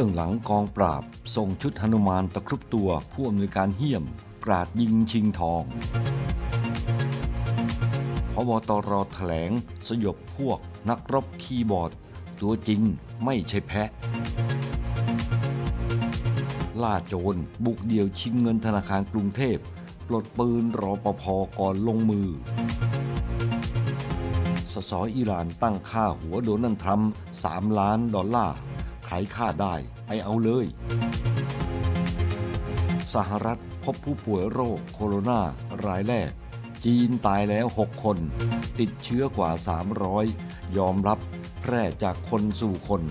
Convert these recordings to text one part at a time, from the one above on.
บื้องหลังกองปราบส่งชุดหนุมานตะครุบตัว ผู้อำนวยการเหี่ยมกราดยิงชิงทองพบตรถแถลง สยบพวกนักรบคีย์บอร์ด ตัวจริงไม่ใช่แพะล่าโจรบุกเดี่ยวชิงเงินธนาคารกรุงเทพ ปลดปืนรอปภก่อนลงมือ สสอิหร่านตั้งค่าหัวโดนันทรัม3 ล้านดอลลาร์ขายค่าได้ ไปเอาเลย สหรัฐพบผู้ป่วยโรคโคโรนา รายแรก จีนตายแล้ว 6 คน ติดเชื้อกว่า 300 ยอมรับแพร่จากคนสู่คน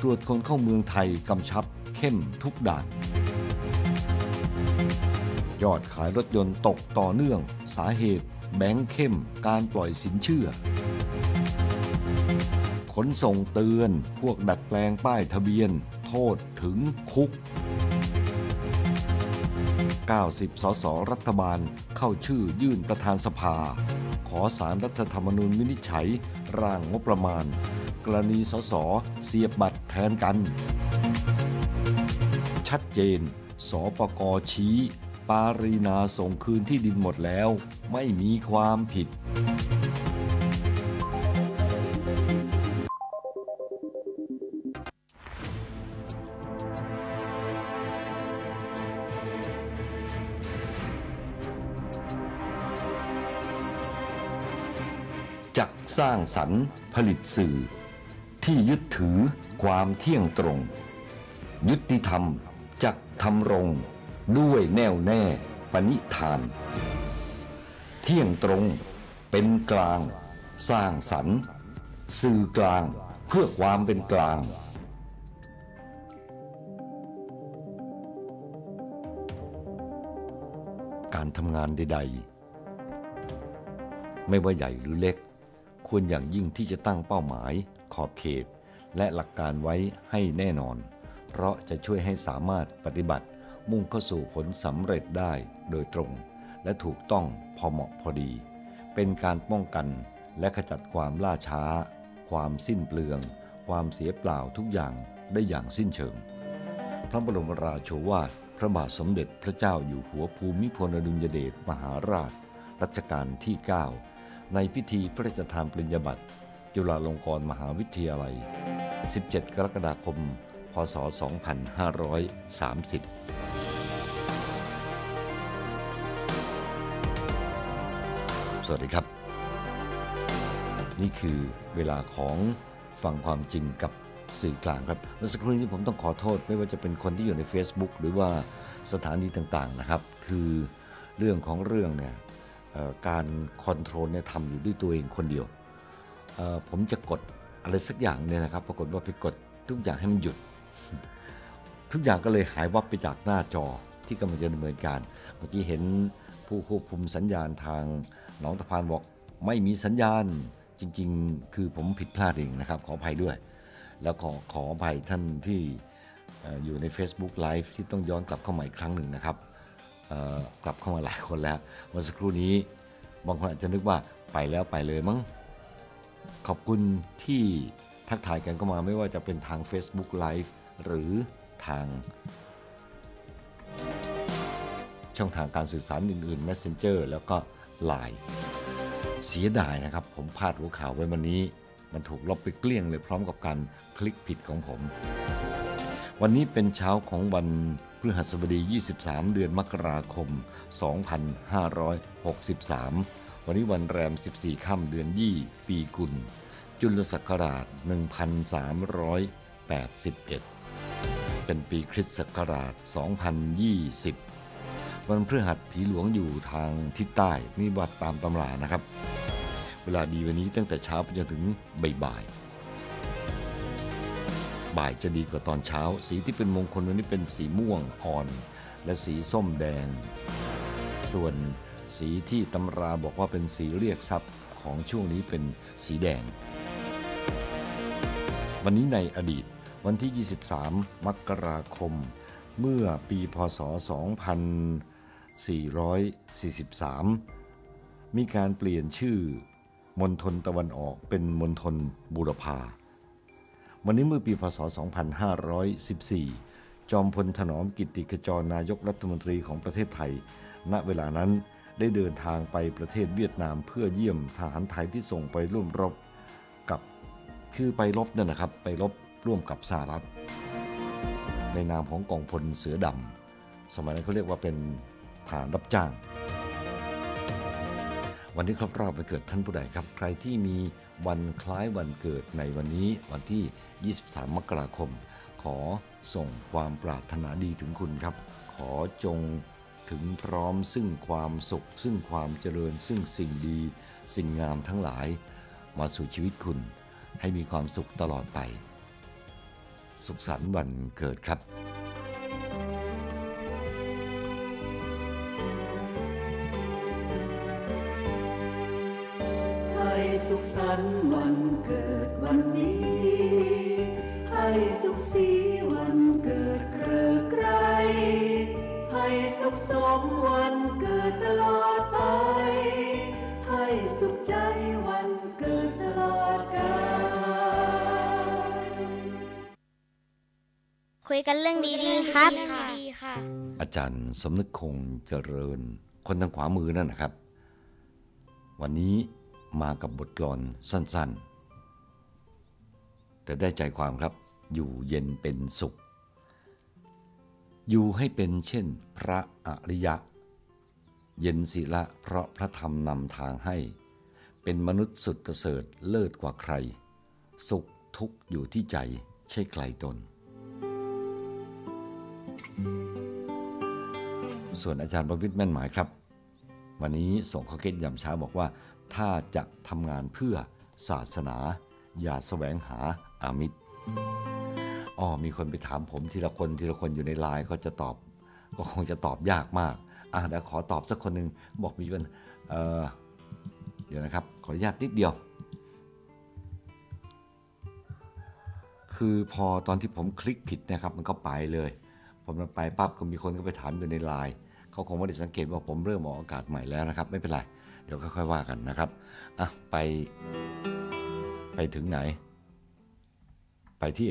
ตรวจคนเข้าเมืองไทย กำชับเข้มทุกด่านยอดขายรถยนต์ตกต่อเนื่องสาเหตุแบงค์เข้มการปล่อยสินเชื่อขนส่งเตือนพวกดัดแปลงป้ายทะเบียน โทษถึงคุก 90 สสรัฐบาลเข้าชื่อยื่นประธานสภา ขอสารรัฐธรรมนูญวินิจฉัย ร่างงบประมาณ กรณีสสเสียบบัตรแทนกัน ชัดเจนสปกชี้ ปารีนาส่งคืนที่ดินหมดแล้วไม่มีความผิดสร้างสรรค์ผลิตสื่อที่ยึดถือความเที่ยงตรง ยุติธรรมจักทำรงด้วยแน่วแน่ปณิธาน เที่ยงตรงเป็นกลาง สร้างสรรค์สื่อกลางเพื่อความเป็นกลาง การทำงานใดๆ ไม่ว่าใหญ่ หรือเล็กควรอย่างยิ่งที่จะตั้งเป้าหมาย ขอบเขต และหลักการไว้ให้แน่นอน เพราะจะช่วยให้สามารถปฏิบัติ มุ่งเข้าสู่ผลสำเร็จได้โดยตรง และถูกต้องพอเหมาะพอดี เป็นการป้องกันและขจัดความล่าช้า ความสิ้นเปลือง ความเสียเปล่าทุกอย่างได้อย่างสิ้นเชิง พระบรมราโชวาทพระบาทสมเด็จพระเจ้าอยู่หัวภูมิพลอดุลยเดชมหาราช รัชกาลที่9ในพิธีพระราชทานปริญญาบัตรจุฬาลงกรณ์มหาวิทยาลัย 17 กรกฎาคม พศ 2530 สวัสดีครับ นี่คือเวลาของฟังความจริงกับสื่อกลางครับเมื่อสักครู่นี้ผมต้องขอโทษไม่ว่าจะเป็นคนที่อยู่ใน Facebook หรือว่าสถานีต่างๆนะครับ คือเรื่องของเรื่องเนี่ยการคอนโทรลเนี่ยทำอยู่ด้วยตัวเองคนเดียว ผมจะกดอะไรสักอย่างเนี่ยนะครับ ปรากฏว่าไปกดทุกอย่างให้มันหยุด ทุกอย่างก็เลยหายวับไปจากหน้าจอที่กำลังจะดำเนินการเมื่อกี้เห็นผู้ควบคุมสัญญาณทางหนองตะพานบอกไม่มีสัญญาณจริง ๆ คือผมผิดพลาดเองนะครับ ขออภัยด้วย แล้วขอขออภัยท่านที่อยู่ใน Facebook Live ที่ต้องย้อนกลับเข้ามาอีกครั้งหนึ่งนะครับกลับเข้ามาหลายคนแล้วเมื่อสักครู่นี้ บางคนอาจจะนึกว่าไปแล้วไปเลยมั้ง ขอบคุณที่ทักทายกันก็มาไม่ว่าจะเป็นทาง Facebook Live หรือทาง ช่องทางการสื่อสารอื่น ๆ Messenger แล้วก็ Line เสียดายนะครับ ผมพลาดหัวข่าวไว้วันนี้ มันถูกลบไปเกลี้ยงเลย พร้อมกับการคลิกผิดของผม วันนี้เป็นเช้าของวันฤหัสบดี 23 เดือนมกราคม 2563 วันนี้วันแรม 14ค่ำเดือนยี่ปีกุล จุลศักราช1381 เป็นปีคริสต์ศักราช 2020 วันพฤหัสผีหลวงอยู่ทางทิศใต้นี่วัดตามตำรานะครับ เวลาดีวันนี้ตั้งแต่เช้าไปจนถึงบ่ายบ่ายจะดีกว่าตอนเช้า สีที่เป็นมงคลวันนี้เป็นสีม่วงอ่อน และสีส้มแดง ส่วนสีที่ตำราบอกว่าเป็นสีเรียกทรัพย์ของช่วงนี้เป็นสีแดง วันนี้ในอดีตวันที่ 23 มกราคม เมื่อปีพศ 2443 มีการเปลี่ยนชื่อมณฑลตะวันออกเป็นมณฑลบุรพาวันนี้เมื่อปีพศ 2514 จอมพลถนอม กิติขจร นายกรัฐมนตรีของประเทศไทย ณ เวลานั้น ได้เดินทางไปประเทศเวียดนามเพื่อเยี่ยมทหารไทยที่ส่งไปร่วมรบกับ คือไปรบนั่นนะครับ ไปรบร่วมกับสหรัฐ ในนามของกองพลเสือดำ สมัยนั้นเขาเรียกว่าเป็นฐานรับจ้างวันนี้ครบรอบวันเกิดท่านผู้ใดครับ ใครที่มีวันคล้ายวันเกิดในวันนี้วันที่ 23 มกราคม ขอส่งความปรารถนาดีถึงคุณครับ ขอจงถึงพร้อมซึ่งความสุขซึ่งความเจริญ ซึ่งสิ่งดี สิ่งงามทั้งหลายมาสู่ชีวิตคุณ ให้มีความสุขตลอดไป สุขสันต์วันเกิดครับมวันเกิดตลอดไป ให้สุขใจ วันเกิดตลอดกาลคุยกันเรื่องดีๆครับ อาจารย์สมนึกคงเจริญคนทางขวามือนั่นนะครับ วันนี้มากับบทกลอนสั้น ๆ แต่ได้ใจความครับอยู่เย็นเป็นสุขอยู่ให้เป็นเช่นพระอริยะ เย็นศีละเพราะพระธรรมนำทางให้ เป็นมนุษย์สุดประเสริฐเลิศกว่าใคร สุขทุกข์อยู่ที่ใจใช่ไกลตนส่วนอาจารย์ประวิทย์แม่นหมายครับ วันนี้ส่งข้อคิดยามเช้าบอกว่าถ้าจะทำงานเพื่อศาสนาอย่าแสวงหาอามิตรอ๋อมีคนไปถามผมทีละคนทีละคนอยู่ในไลน์ก็จะตอบก็คงจะตอบยากมาก อ่ะแต่ขอตอบสักคนหนึ่งบอกมีปัอเเดี๋ยวนะครับ ขออนุญาตนิดเดียว คือพอตอนที่ผมคลิกผิดนะครับ มันก็ไปเลย ผมไปปั๊บก็มีคนก็ไปถามอยู่ในไลน์เขาคงไม่ได้สังเกตว่าผมเริ่มออกอากาศใหม่แล้วนะครับ ไม่เป็นไรเดี๋ยวค่อย ๆ ว่ากันนะครับอ่ะไปไปถึงไหน ไปที่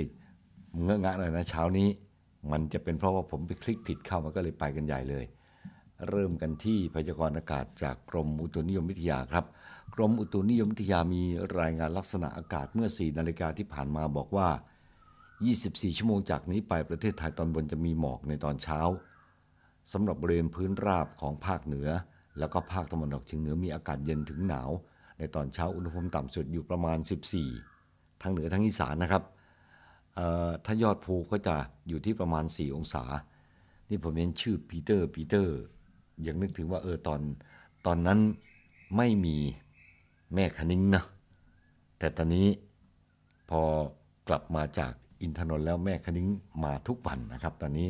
เงอะงะหน่อยนะเช้านี้มันจะเป็นเพราะว่าผมไปคลิกผิดเข้ามันก็เลยไปกันใหญ่เลย เริ่มกันที่พยากรณ์อากาศจากกรมอุตุนิยมวิทยาครับ กรมอุตุนิยมวิทยามีรายงานลักษณะอากาศเมื่อ 4 นาฬิกาที่ผ่านมาบอกว่า 24 ชั่วโมงจากนี้ไปประเทศไทยตอนบนจะมีหมอกในตอนเช้าสำหรับบริเวณพื้นราบของภาคเหนือ แล้วก็ภาคตะวันออกเฉียงเหนือมีอากาศเย็นถึงหนาว ในตอนเช้าอุณหภูมิต่ำสุดอยู่ประมาณ 14 ทั้งเหนือทั้งอีสานนะครับถ้ายอดภูก็จะอยู่ที่ประมาณ 4 องศา นี่ผมเห็นชื่อปีเตอร์ปีเตอร์ยังนึกถึงว่าเออตอน ตอนนั้นไม่มีแม่คณิ้งนะแต่ตอนนี้พอกลับมาจากอินทนนท์แล้วแม่คณิ้งมาทุกวันนะครับตอนนี้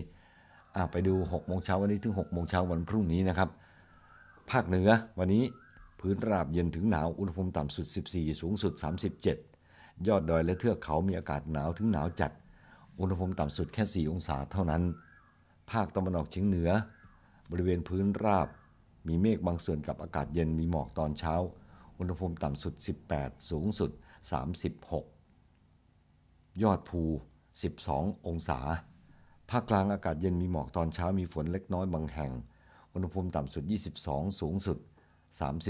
ไปดู6โมงเช้าวันนี้ถึง6โมงเช้าวันพรุ่งนี้นะครับ ภาคเหนือวันนี้พื้นราบเย็นถึงหนาวอุณหภูมิต่ำสุด 14 สูงสุด 37ยอดดอยและเทือกเขา มีอากาศหนาวถึงหนาวจัด อุณหภูมิต่ำสุดแค่ 4 องศาเท่านั้น ภาคตะวันออกเฉียงเหนือ บริเวณพื้นราบ มีเมฆบางส่วนกับอากาศเย็น มีหมอกตอนเช้า อุณหภูมิต่ำสุด 18 สูงสุด 36 ยอดภู 12 องศา ภาคกลางอากาศเย็น มีหมอกตอนเช้า มีฝนเล็กน้อยบางแห่ง อุณหภูมิต่ำสุด 22 สูงสุด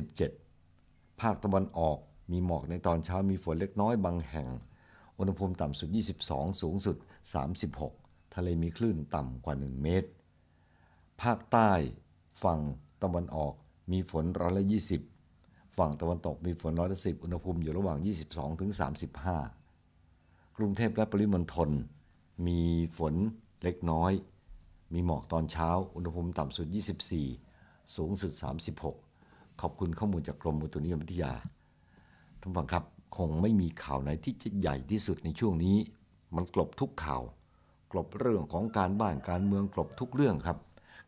37 ภาคตะวันออกมีหมอกในตอนเช้า มีฝนเล็กน้อย บางแห่ง อุณหภูมิต่ำสุด 22 สูงสุด 36 ทะเลมีคลื่นต่ำกว่า 1 เมตร ภาคใต้ ฝั่งตะวันออกมีฝนร้อยละ20 ฝั่งตะวันตกมีฝนร้อยละ10อุณหภูมิอยู่ระหว่าง 22ถึง35 กรุงเทพและปริมณฑลมีฝนเล็กน้อย มีหมอกตอนเช้า อุณหภูมิต่ำสุด 24 สูงสุด 36 ขอบคุณข้อมูลจากกรมอุตุนิยมวิทยาท่านฟังครับคงไม่มีข่าวไหนที่จะใหญ่ที่สุดในช่วงนี้ มันกลบทุกข่าว กลบเรื่องของการบ้านการเมืองกลบทุกเรื่องครับ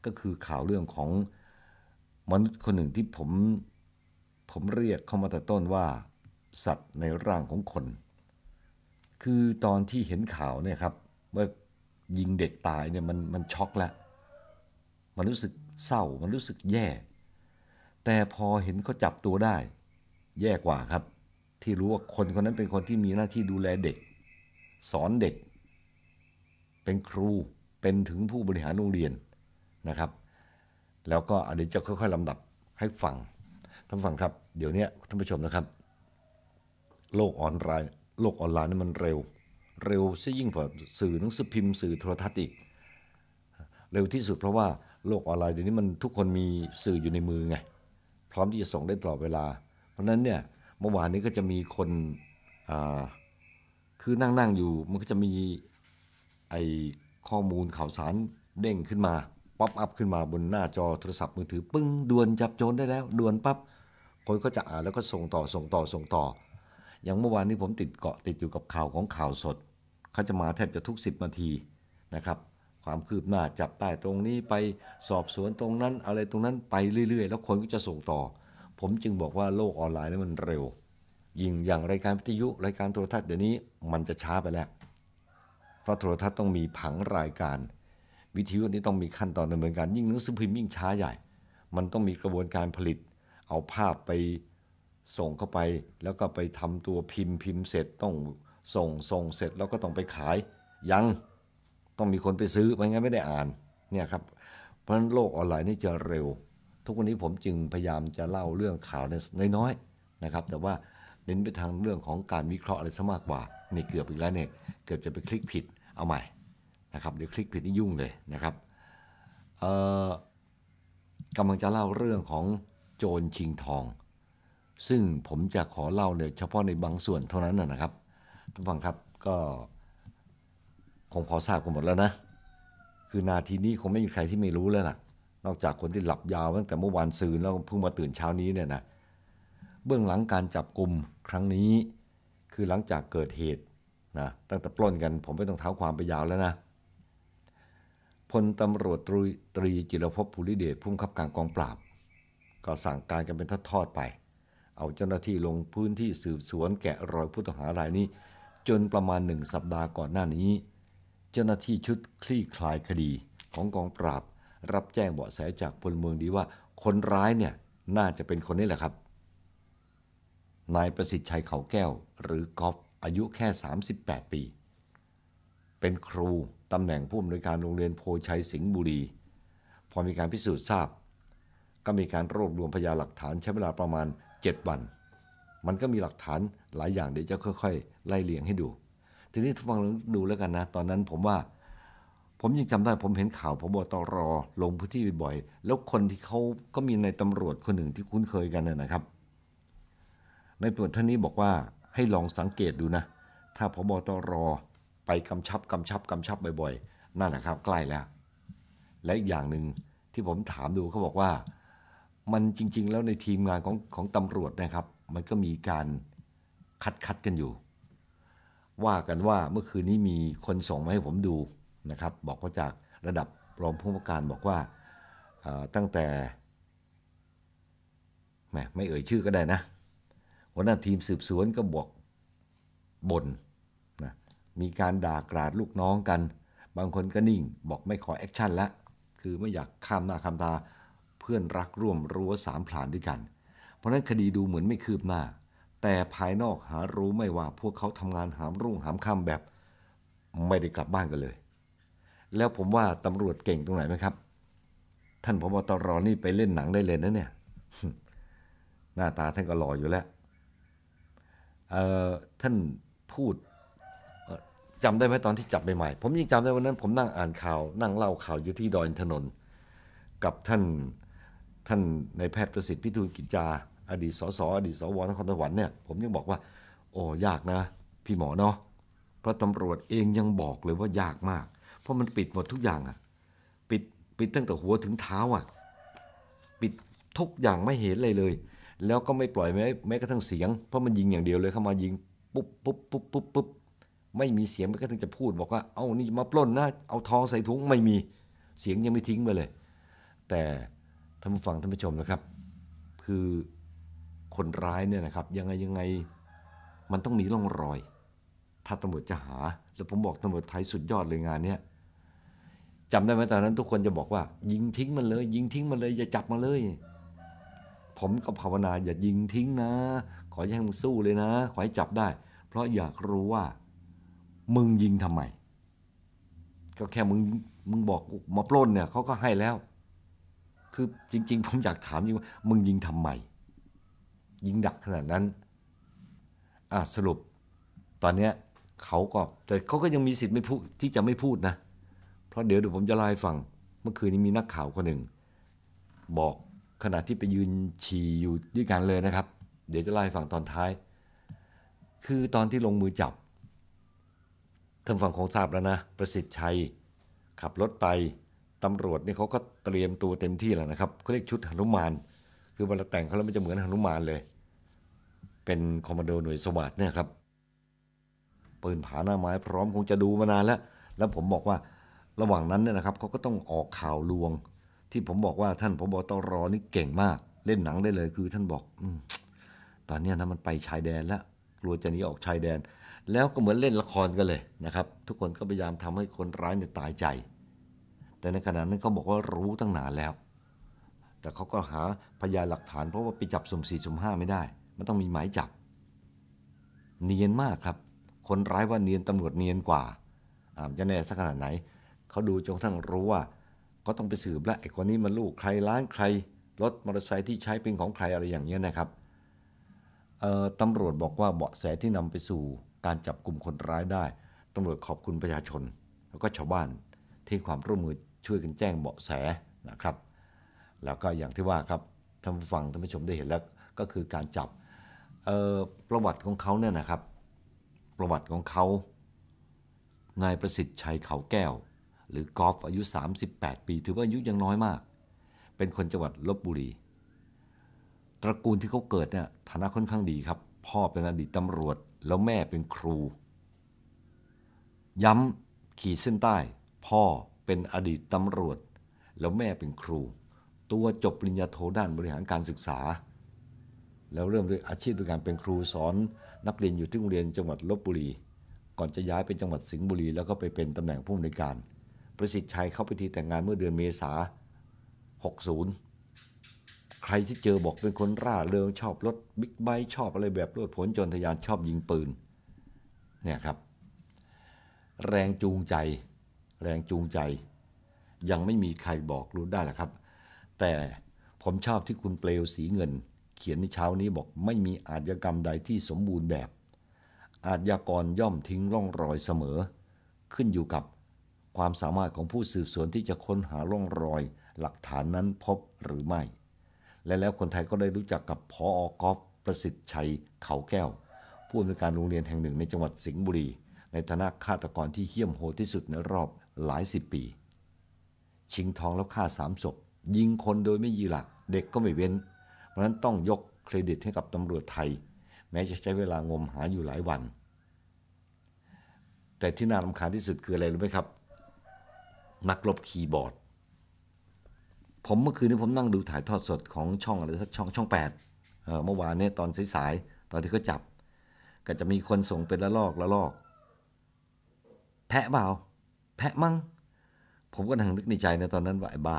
ก็คือข่าวเรื่องของมนุษย์คนหนึ่งที่ผมผมเรียกเข้ามาแต่ต้นว่า สัตว์ในร่างของคน คือตอนที่เห็นข่าวเนี่ยครับว่ายิงเด็กตายเนี่ยมันมันช็อกแล้วมันรู้สึกเศร้ามันรู้สึกแย่ แต่พอเห็นเขาจับตัวได้ แย่กว่าครับที่รู้ว่าคนคนนั้นเป็นคนที่มีหน้าที่ดูแลเด็ก สอนเด็ก เป็นครูเป็นถึงผู้บริหารโรงเรียนนะครับ แล้วก็อันนี้จะค่อย ๆลำดับให้ฟังท่านฟังครับ เดี๋ยวนี้ท่านผู้ชมนะครับ โลกออนไลน์ โลกออนไลน์นี่มันเร็ว เร็วซะยิ่งกว่าสื่อหนังสือพิมพ์ สื่อโทรทัศน์อีกเร็วที่สุดเพราะว่าโลกออนไลน์เดี๋ยวนี้มันทุกคนมีสื่ออยู่ในมือไงพร้อมที่จะส่งได้ตลอดเวลาเพราะนั้นเนี่ยเมื่อวานนี้ก็จะมีคนคือนั่งนั่งอยู่ มันก็จะมีไอข้อมูลข่าวสารเด้งขึ้นมา ป๊อปอัพขึ้นมาบนหน้าจอโทรศัพท์มือถือปึ้งด่วนจับโจรได้แล้วด่วนปับ๊บคนก็จะอ่านแล้วก็ส่งต่อส่งต่อส่งต่อ อย่างเมื่อวานนี้ผมติดเกาะติดอยู่กับข่าวของข่าวสดเขาจะมาแทบจะทุก10นาทีนะครับความคืบหน้าจับได้ตรงนี้ไปสอบสวนตรงนั้น อะไรตรงนั้นไปเรื่อย ๆ แล้วคนก็จะส่งต่อผมจึงบอกว่าโลกออนไลน์นี่มันเร็ว ยิ่งอย่างรายการวิทยุรายการโทรทัศน์เดี๋ยวนี้มันจะช้าไปแล้วเพราะโทรทัศน์ต้องมีผังรายการ วิทยุนี่ต้องมีขั้นตอนดำเนินการ ยิ่งหนังสือพิมพ์ยิ่งช้าใหญ่ มันต้องมีกระบวนการผลิต เอาภาพไปส่งเข้าไป แล้วก็ไปทำตัวพิมพ์พิมพ์เสร็จต้องส่งส่งเสร็จแล้วก็ต้องไปขาย ยังต้องมีคนไปซื้อไม่งั้นไม่ได้อ่านเนี่ยครับ เพราะฉะนั้นโลกออนไลน์นี่จะเร็วทุกวันนี้ผมจึงพยายามจะเล่าเรื่องข่าวนน้อยๆนะครับ แต่ว่าเน้นไปทางเรื่องของการวิเคราะห์อะไรซะมากกว่านี่เกือบอีกแล้วเนี่ยเกือบจะไปคลิกผิดเอาใหม่นะครับเดี๋ยวคลิกผิดนี่ยุ่งเลยนะครับกำลังจะเล่าเรื่องของโจรชิงทอง ซึ่งผมจะขอเล่าเนี่ยเฉพาะในบางส่วนเท่านั้นนะครับท่านฟังครับก็คงพอทราบกันหมดแล้วนะคือนาทีนี้คงไม่มีใครที่ไม่รู้แล้วล่ะนอกจากคนที่หลับยาวตั้งแต่เมื่อวานซืนแล้วเพิ่งมาตื่นเช้านี้เนี่ยนะเบื้องหลังการจับกลุ่มครั้งนี้ คือหลังจากเกิดเหตุนะตั้งแต่ปล้นกันผมไม่ต้องเท้าความไปยาวแล้วนะพลตำรวจตรีจิรภพภูริเดชผู้ขับการกองปราบ ก็สั่งการกันเป็นทอดๆไป เอาเจ้าหน้าที่ลงพื้นที่สืบสวนแกะรอยผู้ต้องหารายนี้ จนประมาณหนึ่งสัปดาห์ก่อนหน้านี้ เจ้าหน้าที่ชุดคลี่คลายคดีของกองปราบรับแจ้งเบาะแสจากพลเมืองดีว่าคนร้ายเนี่ย น่าจะเป็นคนนี้แหละครับ นายประสิทธิ์ชัยเขาแก้ว หรือกอฟอายุแค่ 38 ปี เป็นครู ตำแหน่งผู้อำนวยการโรงเรียนโพชัยสิงห์บุรี พอมีการพิสูจน์ทราบ ก็มีการรวบรวมพยานหลักฐานใช้เวลาประมาณ 7 วัน มันก็มีหลักฐานหลายอย่างเดี๋ยวจะค่อยๆไล่เลียงให้ดู ทีนี้ฟังดูแล้วกันนะ ตอนนั้นผมว่าผมยังจำได้ผมเห็นข่าวพบตรลงพื้นที่บ่อยๆแล้วคนที่เขาก็มีในตำรวจคนหนึ่งที่คุ้นเคยกันนะครับ ในตรวจท่านนี้บอกว่าให้ลองสังเกตดูนะ ถ้าพบตรไปกำชับกำชับกำชับบ่อยๆ นั่นแหละครับใกล้แล้ว และอีกอย่างหนึ่งที่ผมถามดูเขาบอกว่า มันจริงๆแล้วในทีมงานของของตำรวจนะครับ มันก็มีการคัดคัดกันอยู่ ว่ากันว่าเมื่อคืนนี้มีคนส่งมาให้ผมดูนะครับบอกว่าจากระดับรองผู้ว่าการบอกว่าตั้งแต่แมไม่เอ่ยชื่อก็ได้นะหัวหน้าทีมสืบสวนก็บอกบน่นนะมีการด่ากราดลูกน้องกัน บางคนก็นิ่งบอกไม่ขอแอคชั่นละคือไม่อยากข้ามหน้าคำตาเพื่อนรักร่วมรั้วสามผลานด้วยกัน เพราะนั้นคดีดูเหมือนไม่คืบหน้าแต่ภายนอกหารู้ไม่ว่าพวกเขาทำงานหามรุ่งหามค่ำแบบไม่ได้กลับบ้านกันเลยแล้วผมว่าตำรวจเก่งตรงไหนไหมครับ ท่านพบตรนี่ไปเล่นหนังได้เลยนะเนี่ย หน้าตาท่านก็หล่ออยู่แล้วท่านพูดจำได้ไหมตอนที่จับใหม่ๆผมยังจำได้วันนั้น ผมนั่งอ่านข่าวนั่งเล่าข่าวอยู่ที่ดอยถนน กับท่านท่านในแพทย์ประสิทธิ์พิทูลกิจจาอดีตสสอดีตสวนครสวรรค์เนี่ยผมยังบอกว่า โอ้ยากนะ พี่หมอเนาะเพราะตำรวจเองยังบอกเลยว่ายากมากเพราะมันปิดหมดทุกอย่างอ่ะ ปิด ปิดตั้งแต่หัวถึงเท้าอ่ะ ปิดทุกอย่างไม่เห็นเลยเลย แล้วก็ไม่ปล่อยแม้แม้กระทั่งเสียงเพราะมันยิงอย่างเดียวเลย เข้ามายิง ปุ๊บปุ๊บปุ๊บปุ๊บปุ๊บไม่มีเสียงแม้กระทั่งจะพูด บอกว่า เอานี่มาปล้นนะ เอาทองใส่ถุงไม่มีเสียงยังไม่ทิ้งไปเลย แต่ท่านผู้ฟังท่านผู้ชมนะครับ คือคนร้ายเนี่ยนะครับยังไงยังไงมันต้องมีร่องรอย ถ้าตำรวจจะหา แล้วผมบอกตำรวจไทยสุดยอดเลยงานเนี้ยจำได้ไหมตอนนั้นทุกคนจะบอกว่า ยิงทิ้งมันเลย ยิงทิ้งมันเลย อย่าจับมันเลย ผมก็ภาวนา อย่ายิงทิ้งนะ ขอให้มึงสู้เลยนะ ขอให้จับได้ เพราะอยากรู้ว่า มึงยิงทำไมก็แค่มึงมึงบอกมาปล้นเนี่ย เขาก็ให้แล้ว คือจริงๆ ผมอยากถามจริงว่ามึงยิงทำไมยิงดักขนาดนั้น อ่ะ สรุป ตอนเนี้ยเขาก็แต่เขาก็ยังมีสิทธิ์ไม่พูดที่จะไม่พูดนะราะเดี๋ยวเดี๋ยวผมจะไล่าให้ฟังเมื่อคืนนี้มีนักข่าวคนหนึ่ง บอกขณะที่ไปยืนฉี่อยู่ด้วยกันเลยนะครับ เดี๋ยวจะไล่าให้ฟังตอนท้าย คือตอนที่ลงมือจับทางฝั่งของทราบแล้วนะ ประสิทธิ์ชัยขับรถไปตำรวจนี่เขาก็เตรียมตัวเต็มที่แล้วนะครับเขาเรียกชุดหนุมานคือเวลาแต่งเขาแล้วมันจะเหมือนหนุมานเลยเป็นคอมมานโดหน่วยสวัสด์เนี่ยครับปืนผาหน้าไม้พร้อมคงจะดูมานานแล้ว แล้วผมบอกว่าระหว่างนั้นเนี่ยนะครับเขาก็ต้องออกข่าวลวง ที่ผมบอกว่าท่านพบตรนี่เก่งมาก เล่นหนังได้เลย คือท่านบอกอตอนนี้นะมันไปชายแดนแล้วกลัวจะหนีออกชายแดน แล้วก็เหมือนเล่นละครกันเลยนะครับ ทุกคนก็พยายามทำให้คนร้ายเนี่ยตายใจ แต่ในขณะนั้นเขาบอกว่ารู้ตั้งนานแล้ว แต่เขาก็หา พยานหลักฐานเพราะว่าไปจับสุ่มสี่สุ่มห้าไม่ได้ มันต้องมีหมายจับ เนียนมากครับ คนร้ายว่าเนียนตำรวจเนียนกว่าจะแน่สักขนาดไหนเขาดูจนทั้งรู้ว่าก็ต้องไปสืบแล้วไอ้คนนี้มันลูกใครร้านใครรถมอเตอร์ไซค์ที่ใช้เป็นของใครอะไรอย่างเงี้ยนะครับตำรวจบอกว่าเบาะแสที่นำไปสู่ การจับกลุ่มคนร้ายได้ตำรวจขอบคุณประชาชน แล้วก็ชาวบ้านที่ความร่วมมือช่วยกันแจ้งเบาะแสนะครับ แล้วก็อย่างที่ว่าครับท่านผู้ฟังท่านผู้ชมได้เห็นแล้วก็คือการจับประวัติของเขาเนี่ยนะครับ ประวัติของเขานายประสิทธิ์ชัยเขาแก้วหรือกอล์ฟอายุ 38 ปีถือว่าอายุยังน้อยมาก เป็นคนจังหวัดลบบุรี ตระกูลที่เขาเกิดเนี่ยฐานะค่อนข้างดีครับ พ่อเป็นอดีตตำรวจแล้วแม่เป็นครู ย้ำขีดเส้นใต้ พ่อเป็นอดีตตำรวจ แล้วแม่เป็นครู ตัวจบปริญญาโทด้านบริหารการศึกษา แล้วเริ่มด้วยอาชีพด้วยการเป็นครูสอนนักเรียนอยู่ที่โรงเรียนจังหวัดลบบุรี ก่อนจะย้ายไปจังหวัดสิงห์บุรีแล้วก็ไปเป็นตำแหน่งผู้อำนวยการประสิทธิ์ชัยเข้าพิธีแต่งงานเมื่อเดือนเมษา60 ใครที่เจอบอกเป็นคนร่าเริงชอบรถบิ๊กไบค์ชอบอะไรแบบรวดผลจน ทยานชอบยิงปืน เนี่ยครับ แรงจูงใจ แรงจูงใจ ยังไม่มีใครบอกรู้ได้หรอครับ แต่ผมชอบที่คุณเปลวสีเงินเขียนในเช้านี้บอกไม่มีอาชญากรรมใดที่สมบูรณ์แบบ อาชญากรย่อมทิ้งร่องรอยเสมอขึ้นอยู่กับความสามารถของผู้สืบสวนที่จะค้นหาร่องรอย หลักฐานนั้นพบหรือไม่ และแล้วคนไทยก็ได้รู้จักกับพออกอฟประสิทธิ์ชัยเขาแก้ว ผู้อำนวยการโรงเรียนแห่งหนึ่งในจังหวัดสิงห์บุรี ในฐานะฆาตกรที่เหี้ยมโหดที่สุดในรอบหลายสิบปี ชิงทองแล้วฆ่าสามศพยิงคนโดยไม่ยีหลักเด็กก็ไม่เว้น เพราะนั้นต้องยกเครดิตให้กับตำรวจไทย แม้จะใช้เวลางมหาอยู่หลายวัน แต่ที่น่ารำคาญที่สุดคืออะไรรู้ไหมครับนักรบคีย์บอร์ด ผมเมื่อคืนนี้ผมนั่งดูถ่ายทอดสดของช่องอะไรสักช่องช่องแปดเมื่อวานนี้ตอนสายๆตอนที่เขาจับ ก็จะมีคนส่งเป็นละลอกละลอก แพะเปล่าแพะมั้งผมก็นังนึกในใจในตอนนั้นว่าไอ้บ้า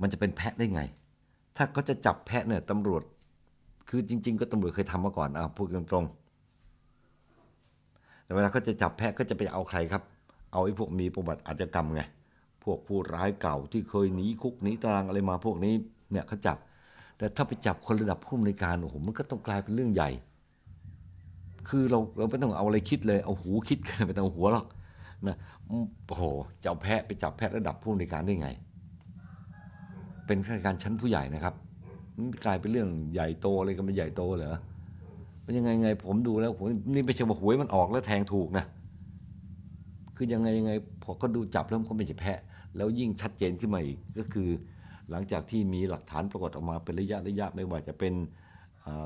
มันจะเป็นแพะได้ไง ถ้าเขาจะจับแพะเนี่ยตำรวจคือจริงๆ ก็ตำรวจเคยทำมาก่อนอ่ะพูดตรงๆแต่เวลาเขาจะจับแพะก็จะไปเอาใครครับเอาไอ้พวกมีประวัติอาชญากรรมไง พวกผู้ร้ายเก่าที่เคยหนีคุกหนีตารางอะไรมาพวกนี้เนี่ยเขาจับ แต่ถ้าไปจับคนระดับผู้มีนการโอ้โหมันก็ต้องกลายเป็นเรื่องใหญ่ คือเราเราไม่ต้องเอาอะไรคิดเลยเอาหูคิดกันไปแต่องเอาหัวหรอกนะโอ้โหจะเอาแพะไปจับแพะระดับผู้มีนการได้ไงเป็นข้าราชการชั้นผู้ใหญ่นะครับมันกลายเป็นเรื่องใหญ่โตอะไรกันมันใหญ่โตเหรอมันยังไงไงผมดูแล้วผมนี่ไม่ใช่ว่าหวยมันออกแล้วแทงถูกนะคือยังไงยังไงพอก็ดูจับแล้วมันก็ไม่ใช่แพะแล้วยิ่งชัดเจนขึ้นมาอีกก็คือ หลังจากที่มีหลักฐานปรากฏออกมาเป็นระยะระยะไม่ว่าจะเป็น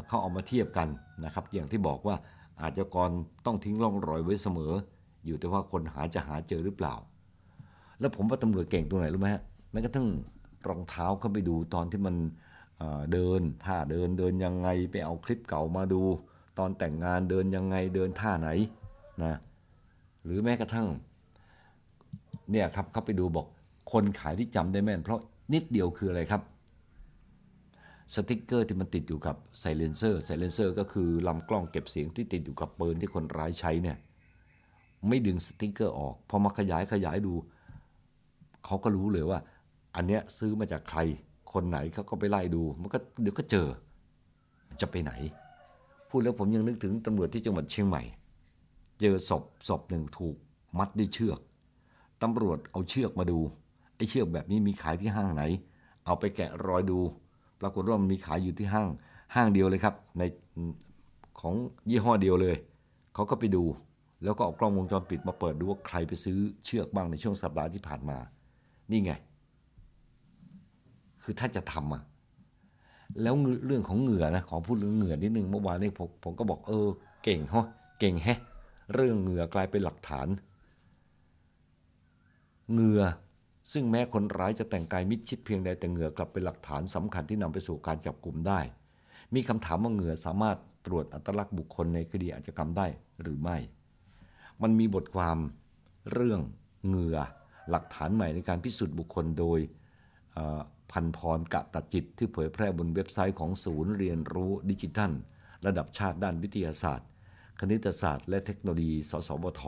เขาเอามาเทียบกันนะครับ อย่างที่บอกว่าอาจจะกรต้องทิ้งร่องรอยไว้เสมอ อยู่แต่ว่าคนหาจะหาเจอหรือเปล่า แล้วผมว่าตำรวจเก่งตรงไหนรู้ไหมฮะแม้กระทั่งรองเท้าเข้าไปดูตอนที่มันเดินท่าเดินเดินยังไงไปเอาคลิปเก่ามาดู ตอนแต่งงานเดินยังไงเดินท่าไหนนะหรือแม้กระทั่งเนี่ยครับเขาไปดูบอก คนขายที่จำได้แม่น เพราะนิดเดียวคืออะไรครับสติกเกอร์ที่มันติดอยู่กับไซเลนเซอร์ไซเลนเซอร์ ก็คือลำกล้องเก็บเสียงที่ติดอยู่กับปืนที่คนร้ายใช้เนี่ยไม่ดึงสติกเกอร์ออกพอมาขยายขยายดูเขาก็รู้เลยว่า อันเนี้ยซื้อมาจากใคร คนไหนเขาก็ไปไล่ดูมันก็เดี๋ยวก็เจอ จะไปไหน พูดแล้วผมยังนึกถึงตำรวจที่จังหวัดเชียงใหม่เจอศพ ศพหนึ่งถูกมัดด้วยเชือก ตำรวจเอาเชือกมาดู ไอ้เชือกแบบนี้มีขายที่ห้างไหน เอาไปแกะรอยดู ปรากฏว่ามันมีขายอยู่ที่ห้าง ห้างเดียวเลยครับ ในของยี่ห้อเดียวเลย เขาก็ไปดู แล้วก็เอากล้องวงจรปิดมาเปิดดูว่าใครไปซื้อเชือกบ้างในช่วงสัปดาห์ที่ผ่านมา นี่ไง คือถ้าจะทำอะแล้วเรื่องของเหงื่อนะ ขอพูดเรื่องเหงื่อนิดนึงเมื่อวานนี้ผมผมก็บอก เออ เก่งเฮะ เก่งแฮะเรื่องเหงื่อกลายเป็นหลักฐานเหงื่อ ซึ่งแม้คนร้ายจะแต่งกายมิดชิดเพียงใดแต่เหงื่อกลับเป็นหลักฐานสำคัญที่นำไปสู่การจับกลุ่มได้ มีคำถามว่าเหงื่อสามารถตรวจอัตลักษณ์บุคคลในคดีอาชญากรรมได้หรือไม่ มันมีบทความเรื่องเหงื่อหลักฐานใหม่ในการพิสูจน์บุคคลโดยพันพรกะตจิตที่เผยแพร่บนเว็บไซต์ของศูนย์เรียนรู้ดิจิทัล ระดับชาติด้านวิทยาศาสตร์คณิตศาสตร์และเทคโนโลยี สสบท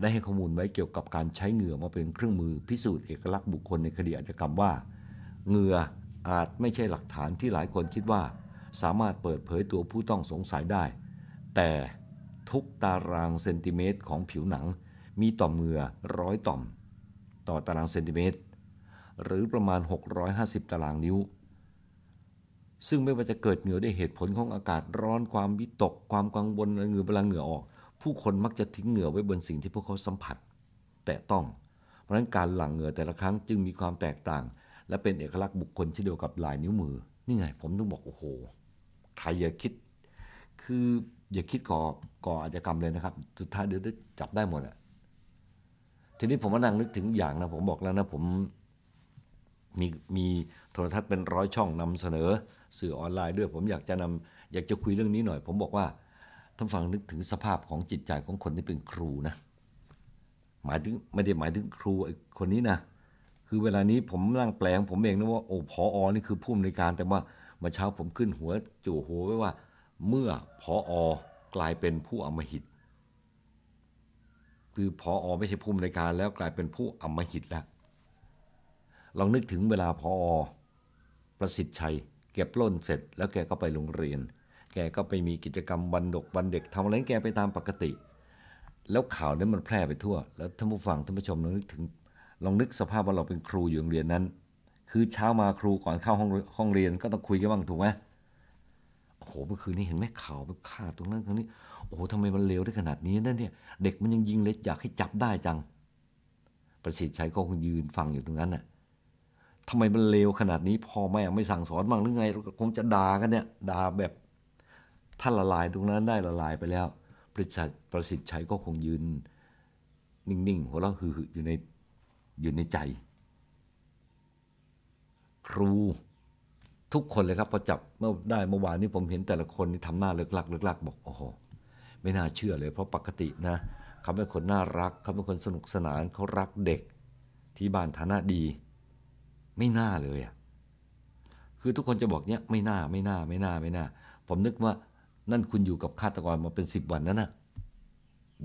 ได้ให้ข้อมูลไว้เกี่ยวกับการใช้เหงื่อมาเป็นเครื่องมือพิสูจน์เอกลักษณ์บุคคลในคดีอาชญากรรมว่าเหงื่ออาจไม่ใช่หลักฐานที่หลายคนคิดว่า สามารถเปิดเผยตัวผู้ต้องสงสัยได้ แต่ทุกตารางเซนติเมตรของผิวหนัง มีต่อมเหงื่อร้อยต่อมต่อตารางเซนติเมตร หรือประมาณ 650 ตารางนิ้วซึ่งไม่ว่าจะเกิดเหงื่อด้วยเหตุผลของอากาศร้อนความวิตก ความกังวลเหงื่อพลังเหงื่อออก ผู้คนมักจะทิ้งเหงื่อไว้บนสิ่งที่พวกเขาสัมผัส แต่ต้อง เพราะนั้นการหลั่งเหงื่อแต่ละครั้งจึงมีความแตกต่าง และเป็นเอกลักษณ์บุคคลเช่นเดียวกับลายนิ้วมือนี่ไง ผมต้องบอกโอ้โหใครอย่าคิด คืออย่าคิดก่อก่ออาชญากรรมเลยนะครับสุดท้ายเดี๋ยวจับได้หมดอะทีนี้ผมมานั่งนึกถึงอย่างนะผมบอกแล้วนะผมมีมีโทรทัศน์เป็นร้อยช่องนำเสนอ สื่อออนไลน์ด้วยผมอยากจะนำอยากจะคุยเรื่องนี้หน่อย ผมบอกว่าท่านฟังนึกถึงสภาพของจิตใจของคนที่เป็นครูนะหมายถึงไม่ได้หมายถึงครูคนนี้นะคือเวลานี้ผมร่างแปลงผมเองนะว่าโอ้พออนี่คือผู้อำนวยการ แต่ว่าเมื่อเช้าผมขึ้นหัว จู่หัวไว้ว่า เมื่อพออกลายเป็นผู้อมหิตคือพออไม่ใช่ผู้อำนวยการ แล้วกลายเป็นผู้อมหิตแล้วลองนึกถึงเวลาพอ ประสิทธิ์ชัย เก็บล้นเสร็จแล้วแกก็ไปโรงเรียน แกก็ไปมีกิจกรรมวันดกวันเด็กทำอะไรแกไปตามปกติ แล้วข่าวนั้นมันแพร่ไปทั่วแล้วท่านผู้ฟังท่านผู้ชมลองนึกถึงลองนึกสภาพว่าเราเป็นครูอยู่โรงเรียนนั้น คือเช้ามาครูก่อนเข้าห้องห้องเรียน ก็ต้องคุยกันบ้างถูกไหมโอ้โหเมื่อคืนนี้เห็นไหมข่าวไปฆ่าตรงนั้นตรงนี้โอ้โหทำไมมันเลวได้ขนาดนี้นั่นเนี่ยเด็กมันยังยิงเล็ดอยากให้จับได้จัง ประสิทธิ์ชัยก็คงยืนฟังอยู่ตรงนั้นน่ะทำไมมันเลวขนาดนี้พ่อแม่ไม่สั่งสอนบ้างหรือไงเราคงจะด่ากันเนี่ยด่าแบบท่านละลาย ตรงนั้นได้ละลายไปแล้ว ประสิทธิ์ประสิทธิ์ชัยก็คงยืน นิ่ง ๆ หัวเราะฮืออยู่ในอยู่ในใจ ครูทุกคนเลยครับพอจับ เมื่อได้เมื่อวานนี้ผมเห็นแต่ละคนนี่ทำหน้าเลิกลักเลกลักบอก โอ้โหไม่น่าเชื่อเลยเพราะปกตินะเขาเป็นคนน่ารักเขาเป็นคนสนุกสนานเขารักเด็ก ที่บ้านฐานะดีไม่น่าเลยอ่ะ คือทุกคนจะบอกเนี้ยไม่น่าไม่น่าไม่น่าไม่น่า ผมนึกว่านั่นคุณอยู่กับฆาตกรมาเป็นสิบวันนั่นนะ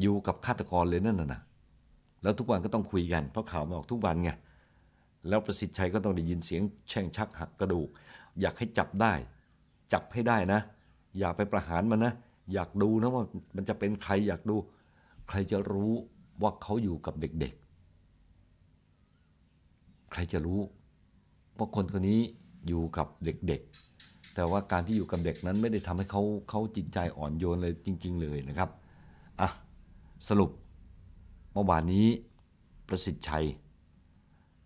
อยู่กับฆาตกรเลยนั่นน่ะนะ แล้วทุกวันก็ต้องคุยกันเพราะข่าวมาออกทุกวันไง แล้วประสิทธิ์ชัยก็ต้องได้ยินเสียงแช่งชัก หักกระดูกอยากให้จับได้ จับให้ได้นะ อย่าไปประหารมันนะอยากดูนะว่ามันจะเป็นใครอยากดู ใครจะรู้ว่าเขาอยู่กับเด็ก ๆ ใครจะรู้เพราะคนคนนี้อยู่กับเด็กๆ แต่ว่าการที่อยู่กับเด็กนั้นไม่ได้ทำให้เขาเขาจิตใจอ่อนโยนเลยจริงๆเลยนะครับ อ่ะ สรุป เมื่อวานนี้ประสิทธิ์ชัย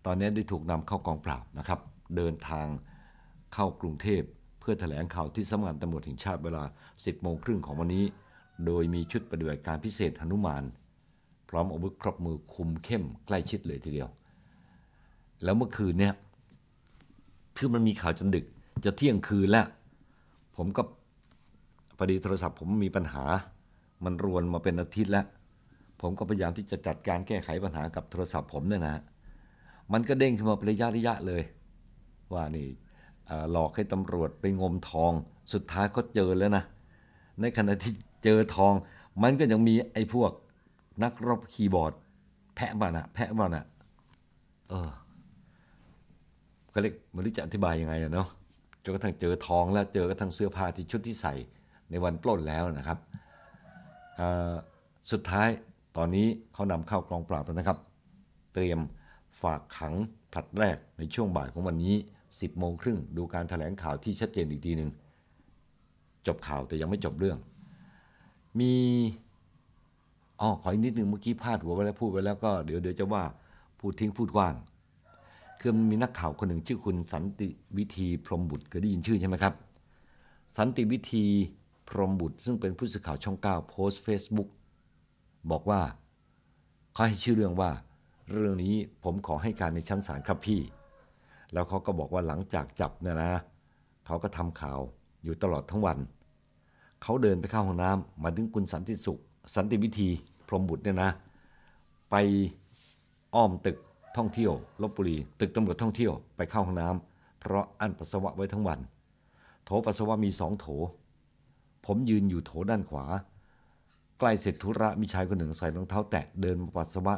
ตอนนี้ได้ถูกนำเข้ากองปราบนะครับ เดินทางเข้ากรุงเทพ เพื่อถแถลงข่าวที่สำนักงานตำรวจแห่งชาติเวลา 10 โมงครึ่งของวันนี้ โดยมีชุดปฏิบัติการพิเศษหนุมาน พร้อมอาวุธครบมือคุมเข้มใกล้ชิดเลยทีเดียว แล้วเมื่อคืนเนี่ยคือมันมีข่าวจนดึก จะเที่ยงคืนแล้ว ผมก็พอดีโทรศัพท์ผมมีปัญหา มันรวนมาเป็นอาทิตย์แล้วผมก็พยายามที่จะจัดการแก้ไขปัญหากับโทรศัพท์ ผมเนี่ยนะมันก็เด้งขึ้นมาเป็นระยะระยะเลย ว่านี่หลอกให้ตำรวจไปงมทอง สุดท้ายก็เจอแล้วนะในขณะที่เจอทอง มันก็ยังมีไอ้พวก นักรบคีย์บอร์ด แพะบ้านะแพะบ้านะเออเขาเรียกไม่รู้จะอธิบายยังไงเนาะจนกระทั่งเจอทองแล้วเจอกระทั่งเสื้อผ้าที่ชุดที่ใส่ในวันปล้นแล้วนะครับ สุดท้ายตอนนี้เขานำเข้ากองปราบแล้วนะครับ เตรียมฝากขังผลัดแรกในช่วงบ่ายของวันนี้ 10 โมงครึ่ง ดูการถแถลงข่าวที่ชัดเจนอีกทีหนึ่งจบข่าวแต่ยังไม่จบเรื่อง มี อ๋อ ขออีกนิดหนึ่งเมื่อกี้พลาดหัวไปแล้วพูดไปแล้วก็เดี๋ยวเดี๋ยวจะว่าพูดทิ้งพูดกว้างคือมีนักข่าวคนหนึ่งชื่อคุณสันติวิธีพรมบุตรเคยได้ยินชื่อใช่ไหมครับสันติวิธีพรมบุตร ซึ่งเป็นผู้สื่อข่าวช่องเก้าโพสต์เฟซบุ๊กบอกว่าเขาให้ชื่อเรื่องว่า เรื่องนี้ผมขอให้การในชั้นศาลครับพี่ แล้วเขาก็บอกว่าหลังจากจับเนี่ยนะ เขาก็ทำข่าวอยู่ตลอดทั้งวัน เขาเดินไปเข้าห้องน้ำ มาถึงคุณสันติสุขสันติวิธีพรมบุตรเนี่ยนะ ไปอ้อมตึกท่องเที่ยวลบบุรี ตึกตำรวจท่องเที่ยวไปเข้าห้องน้ำ เพราะอั้นปัสสาวะไว้ทั้งวัน โถปัสสาวะมีสองโถ ผมยืนอยู่โถด้านขวา ใกล้เสร็จธุระมีชายคนหนึ่งใส่รองเท้าแตะเดินมาปัสสาวะ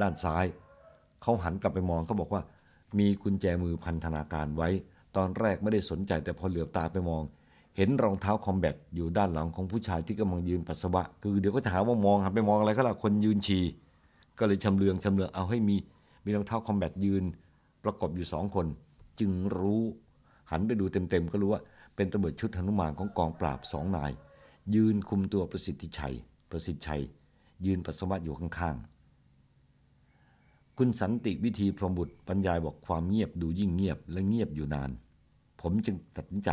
ด้านซ้าย เขาหันกลับไปมองเขาบอกว่ามีกุญแจมือพันธนาการไว้ ตอนแรกไม่ได้สนใจแต่พอเหลือบตาไปมอง เห็นรองเท้าคอมแบทอยู่ด้านหลังของผู้ชายที่กำลังยืนปัสสาวะ คือเดี๋ยวก็จะหาว่ามองหันไปมองอะไรก็ล่ะคนยืนฉี่ก็เลยชำเลืองชำเลืองเอาให้มีมีรองเท้าคอมแบทยืนประกอบอยู่สองคน จึงรู้หันไปดูเต็มๆก็รู้ว่าเป็นตำรวจชุดหนุมานของกองปราบสองนาย ยืนคุมตัวประสิทธิชัย ประสิทธิชัยยืนปัสสาวะอยู่ข้างๆ คุณสันติวิธีพรหมบุตรบรรยายบอกความเงียบดูยิ่งเงียบและเงียบอยู่นาน ผมจึงตัดสินใจ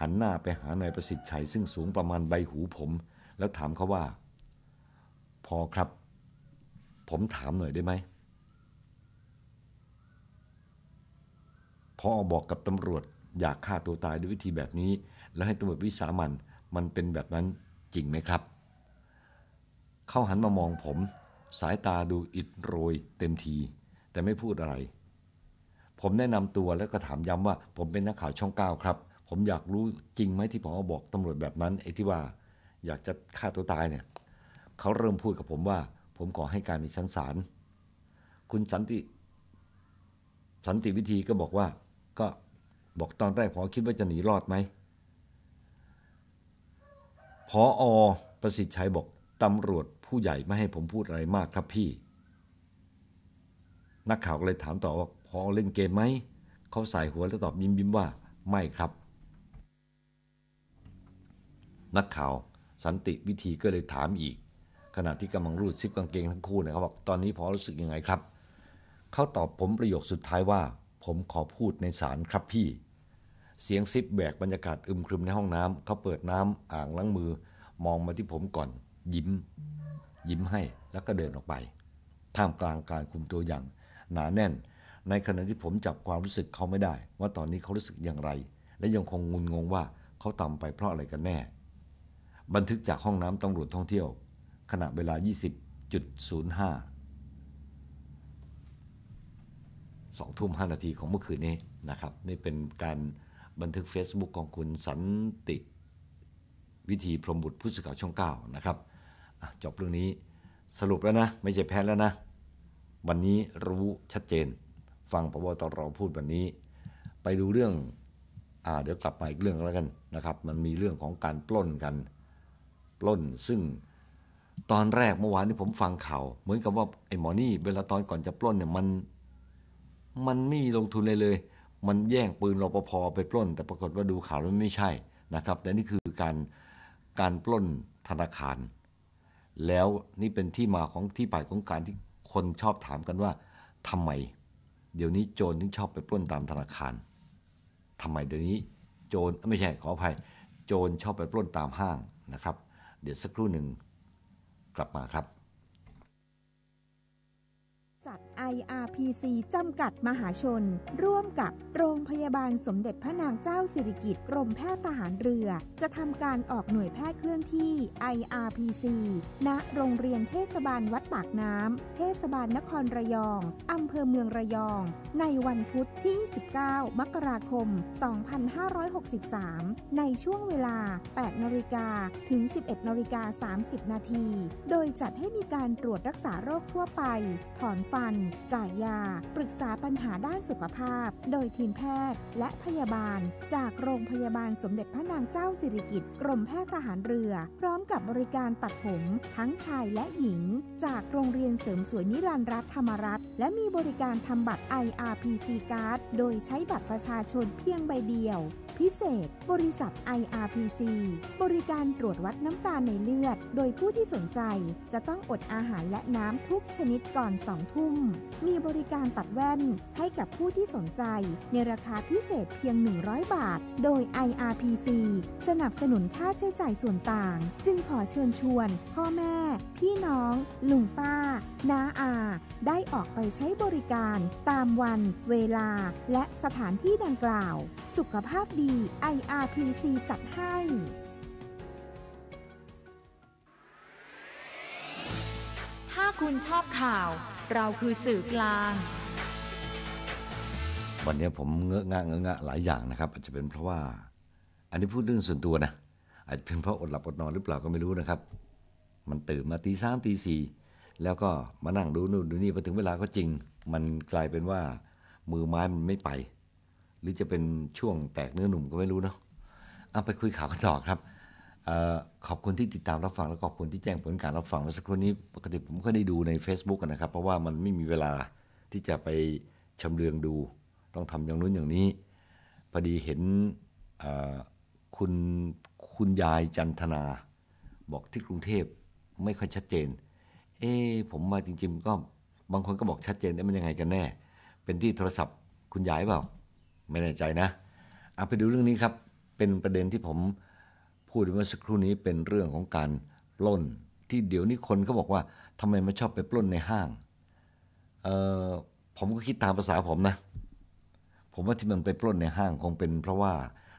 หันหน้าไปหานายประสิทธิชัย ซึ่งสูงประมาณใบหูผม แล้วถามเขาว่า พอครับ ผมถามหน่อยได้ไหมพอบอกกับตำรวจอยากฆ่าตัวตายด้วยวิธีแบบนี้ แล้วให้ตำรวจวิสามันมันเป็นแบบนั้นจริงไหมครับ เขาหันมามองผมสายตาดูอิดโรยเต็มที แต่ไม่พูดอะไร ผมแนะนำตัวแล้วก็ถามย้ำว่า ผมเป็นนักข่าวช่องเก้าครับ ผมอยากรู้จริงไหมที่พอบอกตำรวจแบบนั้นไอ้ที่ว่าอยากจะฆ่าตัวตายเนี่ยเขาเริ่มพูดกับผมว่า ผมขอให้การในชั้นศาลคุณสันติ สันติวิธีก็บอกว่าก็บอกตอนแรกพอคิดว่าจะหนีรอดไหม พออประสิทธิ์ชัยบอกตำรวจผู้ใหญ่ไม่ให้ผมพูดอะไรมากครับพี่ นักข่าวเลยถามต่อว่า พอเล่นเกมไหม เขาใส่หัวแล้วตอบยิ้มยิ้มว่า ไม่ครับ นักข่าวสันติวิธีก็เลยถามอีก ขณะที่กำลังรูดซิปกางเกงทั้งคู่เนี่ยเขาบอกตอนนี้พอรู้สึกยังไงครับ เขาตอบผมประโยคสุดท้ายว่าผมขอพูดในศาลครับพี่ เสียงซิปแบกบรรยากาศอึมครึมในห้องน้ำเขาเปิดน้ำอ่างล้างมือ มองมาที่ผมก่อน ยิ้ม ยิ้มให้แล้วก็เดินออกไป ท่ามกลางการคุมตัวอย่าง หนาแน่น ในขณะที่ผมจับความรู้สึกเขาไม่ได้ ว่าตอนนี้เขารู้สึกอย่างไร และยังคงงุนงงว่าเขาต่ำไปเพราะอะไรกันแน่บันทึกจากห้องน้ำตำรวจท่องเที่ยว ขณะเวลา 20.05สองทุ่มห้านาทีของเมื่อคืนนี้นะครับนี่เป็นการบันทึก Facebook ของคุณสันติ วิธีพรมบุตรผู้สื่อข่าวช่องเก้านะครับจบเรื่องนี้สรุปแล้วนะ ไม่ใช่แพ้แล้วนะ วันนี้รู้ชัดเจน ฟังพบตรพูดวันนี้ ไปดูเรื่องอเดี๋ยวกลับมาอีกเรื่องแล้วกันนะครับ มันมีเรื่องของการปล้นกันปล้นซึ่งตอนแรกเมื่อวานนี่ผมฟังข่าวเหมือนกับว่าไอ้หมอนี่เวลาตอนก่อนจะปล้นเนี่ยมันมันไม่มีลงทุนเลยเลย มันแย่งปืนรปภไปปล้น แต่ปรากฏว่าดูข่าวแล้วไม่ใช่นะครับ แต่นี่คือการการปล้นธนาคาร แล้วนี่เป็นที่มาของที่ไปของการที่คนชอบถามกันว่าทำไมเดี๋ยวนี้โจรถึงชอบไปปล้นตามธนาคาร ทำไม เดี๋ยวนี้ โจรไม่ใช่ขออภัยโจรชอบไปปล้นตามห้างนะครับ เดี๋ยวสักครู่หนึ่งกลับมาครับ IRPC จำกัดมหาชน ร่วมกับโรงพยาบาลสมเด็จพระนางเจ้าสิริกิติ์กรมแพทย์ทหารเรือ จะทำการออกหน่วยแพทย์เคลื่อนที่ IRPC ณโรงเรียนเทศบาลวัดปากน้ำเทศบาลนครระยองอำเภอเมืองระยอง ในวันพุธที่ 19 มกราคม 2563 ในช่วงเวลา 8นาฬิกาถึง 11นาฬิกา30 นาที โดยจัดให้มีการตรวจรักษาโรคทั่วไป ถอนฟันจ่ายยาปรึกษาปัญหาด้านสุขภาพโดยทีมแพทย์และพยาบาล จากโรงพยาบาลสมเด็จพระนางเจ้าสิริกิติ์กรมแพทย์ทหารเรือ พร้อมกับบริการตัดผม ทั้งชายและหญิง จากโรงเรียนเสริมสวยนิรันดร์รัฐธรรมรัฐ และมีบริการทำบัตร IRPC Card โดยใช้บัตรประชาชนเพียงใบเดียวพิเศษบริษัท IRPC บริการตรวจวัดน้ำตาลในเลือด โดยผู้ที่สนใจจะต้องอดอาหารและน้ำทุกชนิดก่อนสองทุ่ม มีบริการตัดแว่นให้กับผู้ที่สนใจ ในราคาพิเศษเพียง 100 บาท โดย IRPC สนับสนุนค่าใช้จ่ายส่วนต่าง จึงขอเชิญชวน พ่อแม่ พี่น้อง ลุงป้า น้าอา ได้ออกไปใช้บริการ ตามวัน เวลา และสถานที่ดังกล่าว สุขภาพดี IRPC จัดให้ ถ้าคุณชอบข่าวเราคือสื่อกลาง วันนี้ผมเงอะงะเงอะงะหลายอย่างนะครับ อาจจะเป็นเพราะว่าอันนี้พูดเรื่องส่วนตัวนะอาจจะเป็นเพราะอดหลับอดนอนหรือเปล่าก็ไม่รู้นะครับ มันตื่นมาตีสามตีสี่แล้วก็มานั่งดูนู่นดูนี่พอถึงเวลาก็จริง มันกลายเป็นว่ามือไม้มันไม่ไปหรือจะเป็นช่วงแตกเนื้อหนุ่มก็ไม่รู้เนาะเอาไปคุยข่าวกันต่อครับอขอบคุณที่ติดตามรับฟังและขอบคุณที่แจ้งผลการรับฟังและสักครู่นี้ปกติผมก็ได้ดูใน Facebook นะครับ เพราะว่ามันไม่มีเวลาที่จะไปชำเลืองดู ต้องทำอย่างนู้นอย่างนี้พอดีเห็นคุณคุณยายจันทนา บอกที่กรุงเทพไม่ค่อยชัดเจน เออผมมาจริงๆ ก็บางคนก็บอกชัดเจนแต่มันยังไงกันแน่ เป็นที่โทรศัพท์คุณยายเปล่าไม่แน่ใจนะเอาไปดูเรื่องนี้ครับ เป็นประเด็นที่ผมพูดเมื่อสักครู่นี้เป็นเรื่องของการปล้น ที่เดี๋ยวนี้คนเขาบอกว่าทำไมไม่ชอบไปปล้นในห้างเออผมก็คิดตามภาษาผมนะ ผมว่าที่มันไปปล้นในห้างคงเป็น เพราะว่า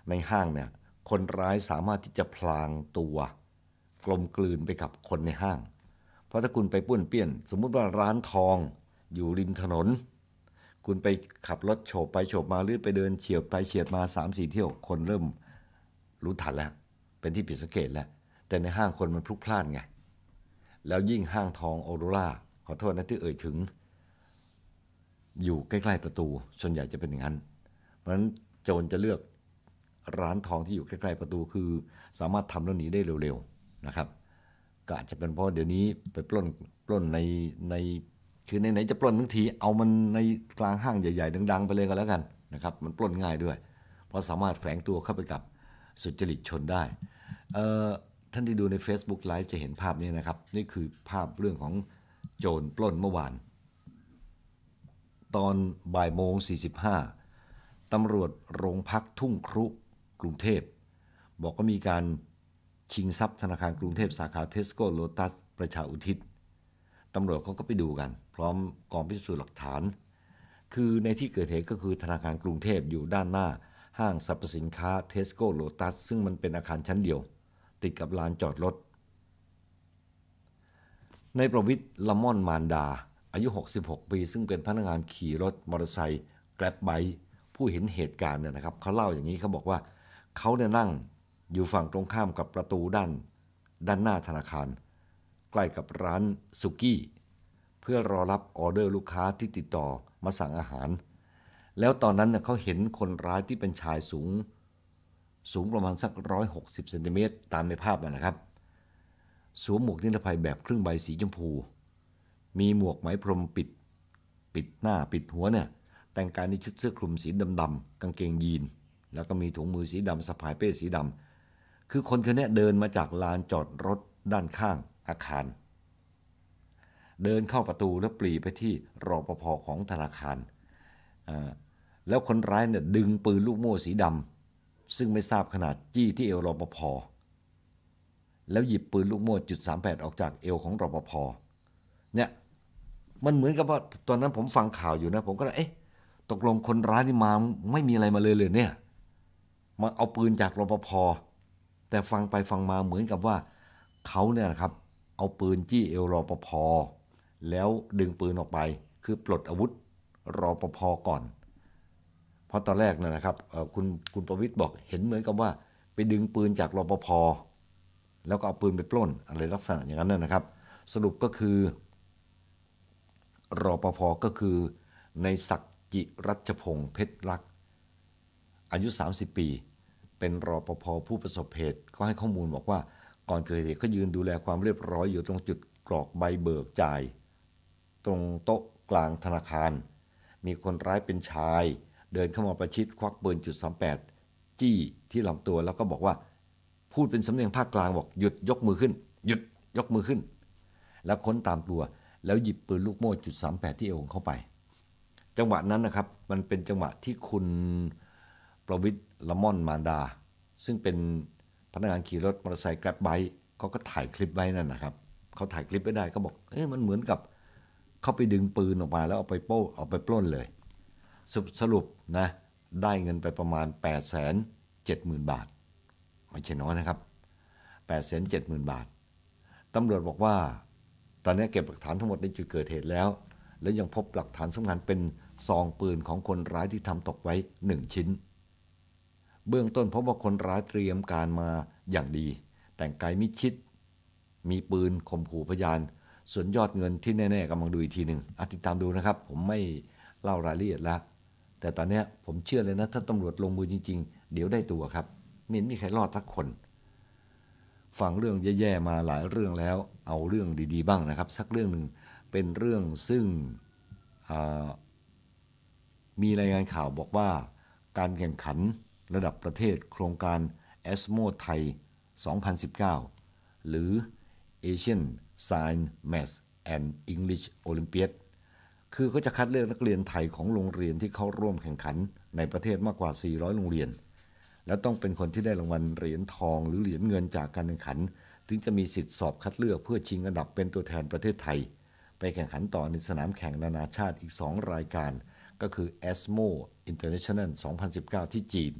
ในห้างเนี่ยคนร้ายสามารถที่จะพลางตัว กลมกลืนไปกับคนในห้าง เพราะถ้าคุณไปป้วนเปี้ยน สมมุติว่าร้านทองอยู่ริมถนนคุณไปขับรถโฉบไปโฉบมาหรือไปเดินเฉียดไปเฉียดมา3ามสี่เที่ยวคนเริ่มรู้ทันแล้ว เป็นที่ผิดสังเกตแล้ว แต่ในห้างคนมันพลุกพล่านไง แล้วยิ่งห้างทองโอโรราขอโทษนะที่เอ่ยถึง อยู่ใกล้ ๆ ประตูส่วนใหญ่จะเป็นอย่างนั้น เพราะฉะนั้นโจรจะเลือกร้านทองที่อยู่ใกล้ ๆ ประตูคือสามารถทำแล้วหนีได้เร็วๆนะครับก็อาจจะเป็นเพราะเดี๋ยวนี้ไปปล้นปล้นในในคือไหนๆจะปล้นทั้งที เอามันในกลางห้างใหญ่ๆ ดังๆไปเลยก็แล้วกันนะครับมันปล้นง่ายด้วยเพราะสามารถแฝงตัวเข้าไปกับสุจริตชนได้ ท่านที่ดูใน Facebook Live จะเห็นภาพนี้นะครับ นี่คือภาพเรื่องของโจรปล้นเมื่อวาน ตอนบ่ายโมง 45ตำรวจโรงพักทุ่งครุกรุงเทพ บอกว่ามีการชิงทรัพย์ธนาคารกรุงเทพสาขาเทสโก้โลตัส ประชาอุทิศตำรวจเขาก็ไปดูกันพร้อมกองพิสูจน์หลักฐาน คือในที่เกิดเหตุก็คือธนาคารกรุงเทพอยู่ด้านหน้า ห้างสรรพสินค้าเทสโก้โลตัส ซึ่งมันเป็นอาคารชั้นเดียว ติดกับลานจอดรถ ในประวิทย์ละม่อนมานดา อายุ 66 ปี ซึ่งเป็นพนักงานขี่รถ มอเตอร์ไซค์แกร็บไบผู้เห็นเหตุการณ์เนี่ยนะครับเขาเล่าอย่างนี้เขาบอกว่าเขาเนี่ยนั่งอยู่ฝั่งตรงข้ามกับประตูด้าน ด้านหน้าธนาคาร ใกล้กับร้านสุกี้เพื่อรอรับออเดอร์ลูกค้าที่ติดต่อมาสั่งอาหาร แล้วตอนนั้นเขาเห็นคนร้ายที่เป็นชายสูง สูงประมาณสัก 160เซนติเมตรตามในภาพนะครับ สวมหมวกนิรภัยแบบครึ่งใบสีชมพู มีหมวกไหมพรมปิดปิดหน้าปิดหัวเนี่ย แต่งกายในชุดเสื้อคลุมสีดำ ๆกางเกงยีน แล้วก็มีถุงมือสีดำสะพายเป้สีดำ คือคนคนนี้เดินมาจากลานจอดรถด้านข้างอาคารเดินเข้าประตูแล้วปรีไปที่รอปภของธนาคาร แล้วคนร้ายเนี่ยดึงปืนลูกโม่สีดำซึ่งไม่ทราบขนาดจี้ที่เอวรอปภ แล้วหยิบปืนลูกโม่จุดสามแปดออกจากเอวของรอปภ เนี่ย มันเหมือนกับว่าตอนนั้นผมฟังข่าวอยู่นะผมก็เลย เอ๊ะ ตกลงคนร้ายนี่มาไม่มีอะไรมาเลยเลยเนี่ย มาเอาปืนจากรปภ แต่ฟังไปฟังมาเหมือนกับว่าเขาเนี่ยครับ เอาปืนจี้เอวรปภแล้วดึงปืนออกไปคือปลดอาวุธรอปภก่อน เพราะตอนแรกนะครับคุณคุณประวิทย์บอกเห็นเหมือนกับว่า ไปดึงปืนจากรอปภ แล้วก็เอาปืนไปปล้นอะไรลักษณะอย่างนั้นนะครับ สรุปก็คือ รอปภก็คือในศักจิรัชพงศ์เพชรลักษ์อายุ 30 ปี เป็นรอปภผู้ประสบเหตุก็ให้ข้อมูลบอกว่า ก่อนเกิดเหตุเขายืนดูแลความเรียบร้อยอยู่ตรงจุดกรอกใบเบิกจ่ายตรงโต๊ะกลางธนาคาร มีคนร้ายเป็นชายเดินเข้ามาประชิดควักปืนจุดสาจี้ที่ลำตัวแล้วก็บอกว่าพูดเป็นสำเนียงภาคกลางบอกหยุดยกมือขึ้น หยุดยกมือขึ้นแล้วค้นตามตัวแล้วหยิบปืนลูกโม่จุดปดที่เอวของเขาไป จังหวะนั้นนะครับมันเป็นจังหวะที่คุณประวิทย์ละม่อนมารดา ซึ่งเป็นพนักงานขี่รถมอเตอร์ไซค์แกร็บไบค์เขาก็ถ่ายคลิปไว้นั่นนะครับเขาถ่ายคลิปไว้ได้ก็บอกเอ๊ะมันเหมือนกับเขาไปดึงปืนออกมาแล้วเอาไปโป้เอาไปปล้นเลยสสรุปนะได้เงินไปประมาณ 8 7 0 0 0 0 บาท ไม่ใช่น้อยนะครับ 8 7 0 0 0 0 บาท ตำรวจบอกว่า ตอนนี้เก็บหลักฐานทั้งหมดในจุดเกิดเหตุแล้ว และยังพบหลักฐานสำคัญเป็นซองปืนของคนร้ายที่ทำตกไว้ 1 ชิ้น เบื้องต้นพบว่าคนร้ายเตรียมการมาอย่างดี แต่งกายมิชิด มีปืนข่มขู่พยานส่วนยอดเงินที่แน่ ๆกำลังดูอีกทีหนึ่งติดตามดูนะครับ ผมไม่เล่ารายละเอียดแล้ว แต่ตอนนี้ผมเชื่อเลยนะ ถ้าตำรวจลงมือจริงๆ เดี๋ยวได้ตัวครับไม่มีใครรอดสักคน ฟังเรื่องแย่ๆมาหลายเรื่องแล้ว เอาเรื่องดีๆบ้างนะครับ สักเรื่องหนึ่งเป็นเรื่องซึ่งมีรายงานข่าวบอกว่า การแข่งขันระดับประเทศโครงการ e s m o ไทย2019 หรือ Asian Science Math and English Olympiad คือเขาจะคัดเลือกนักเรียนไทยของโรงเรียนที่เข้าร่วมแข่งขันในประเทศมากกว่า 400 โรงเรียน และต้องเป็นคนที่ได้รางวัลเหรียญทอง หรือเหรียญเงินจากการแข่งขัน ถึงจะมีสิทธิสอบคัดเลือกเพื่อชิงอันดับเป็นตัวแทนประเทศไทย ไปแข่งขันต่อในสนามแข่งนานาชาติอีก 2 รายการ ก็คือ ESMO International 2019 ที่จีน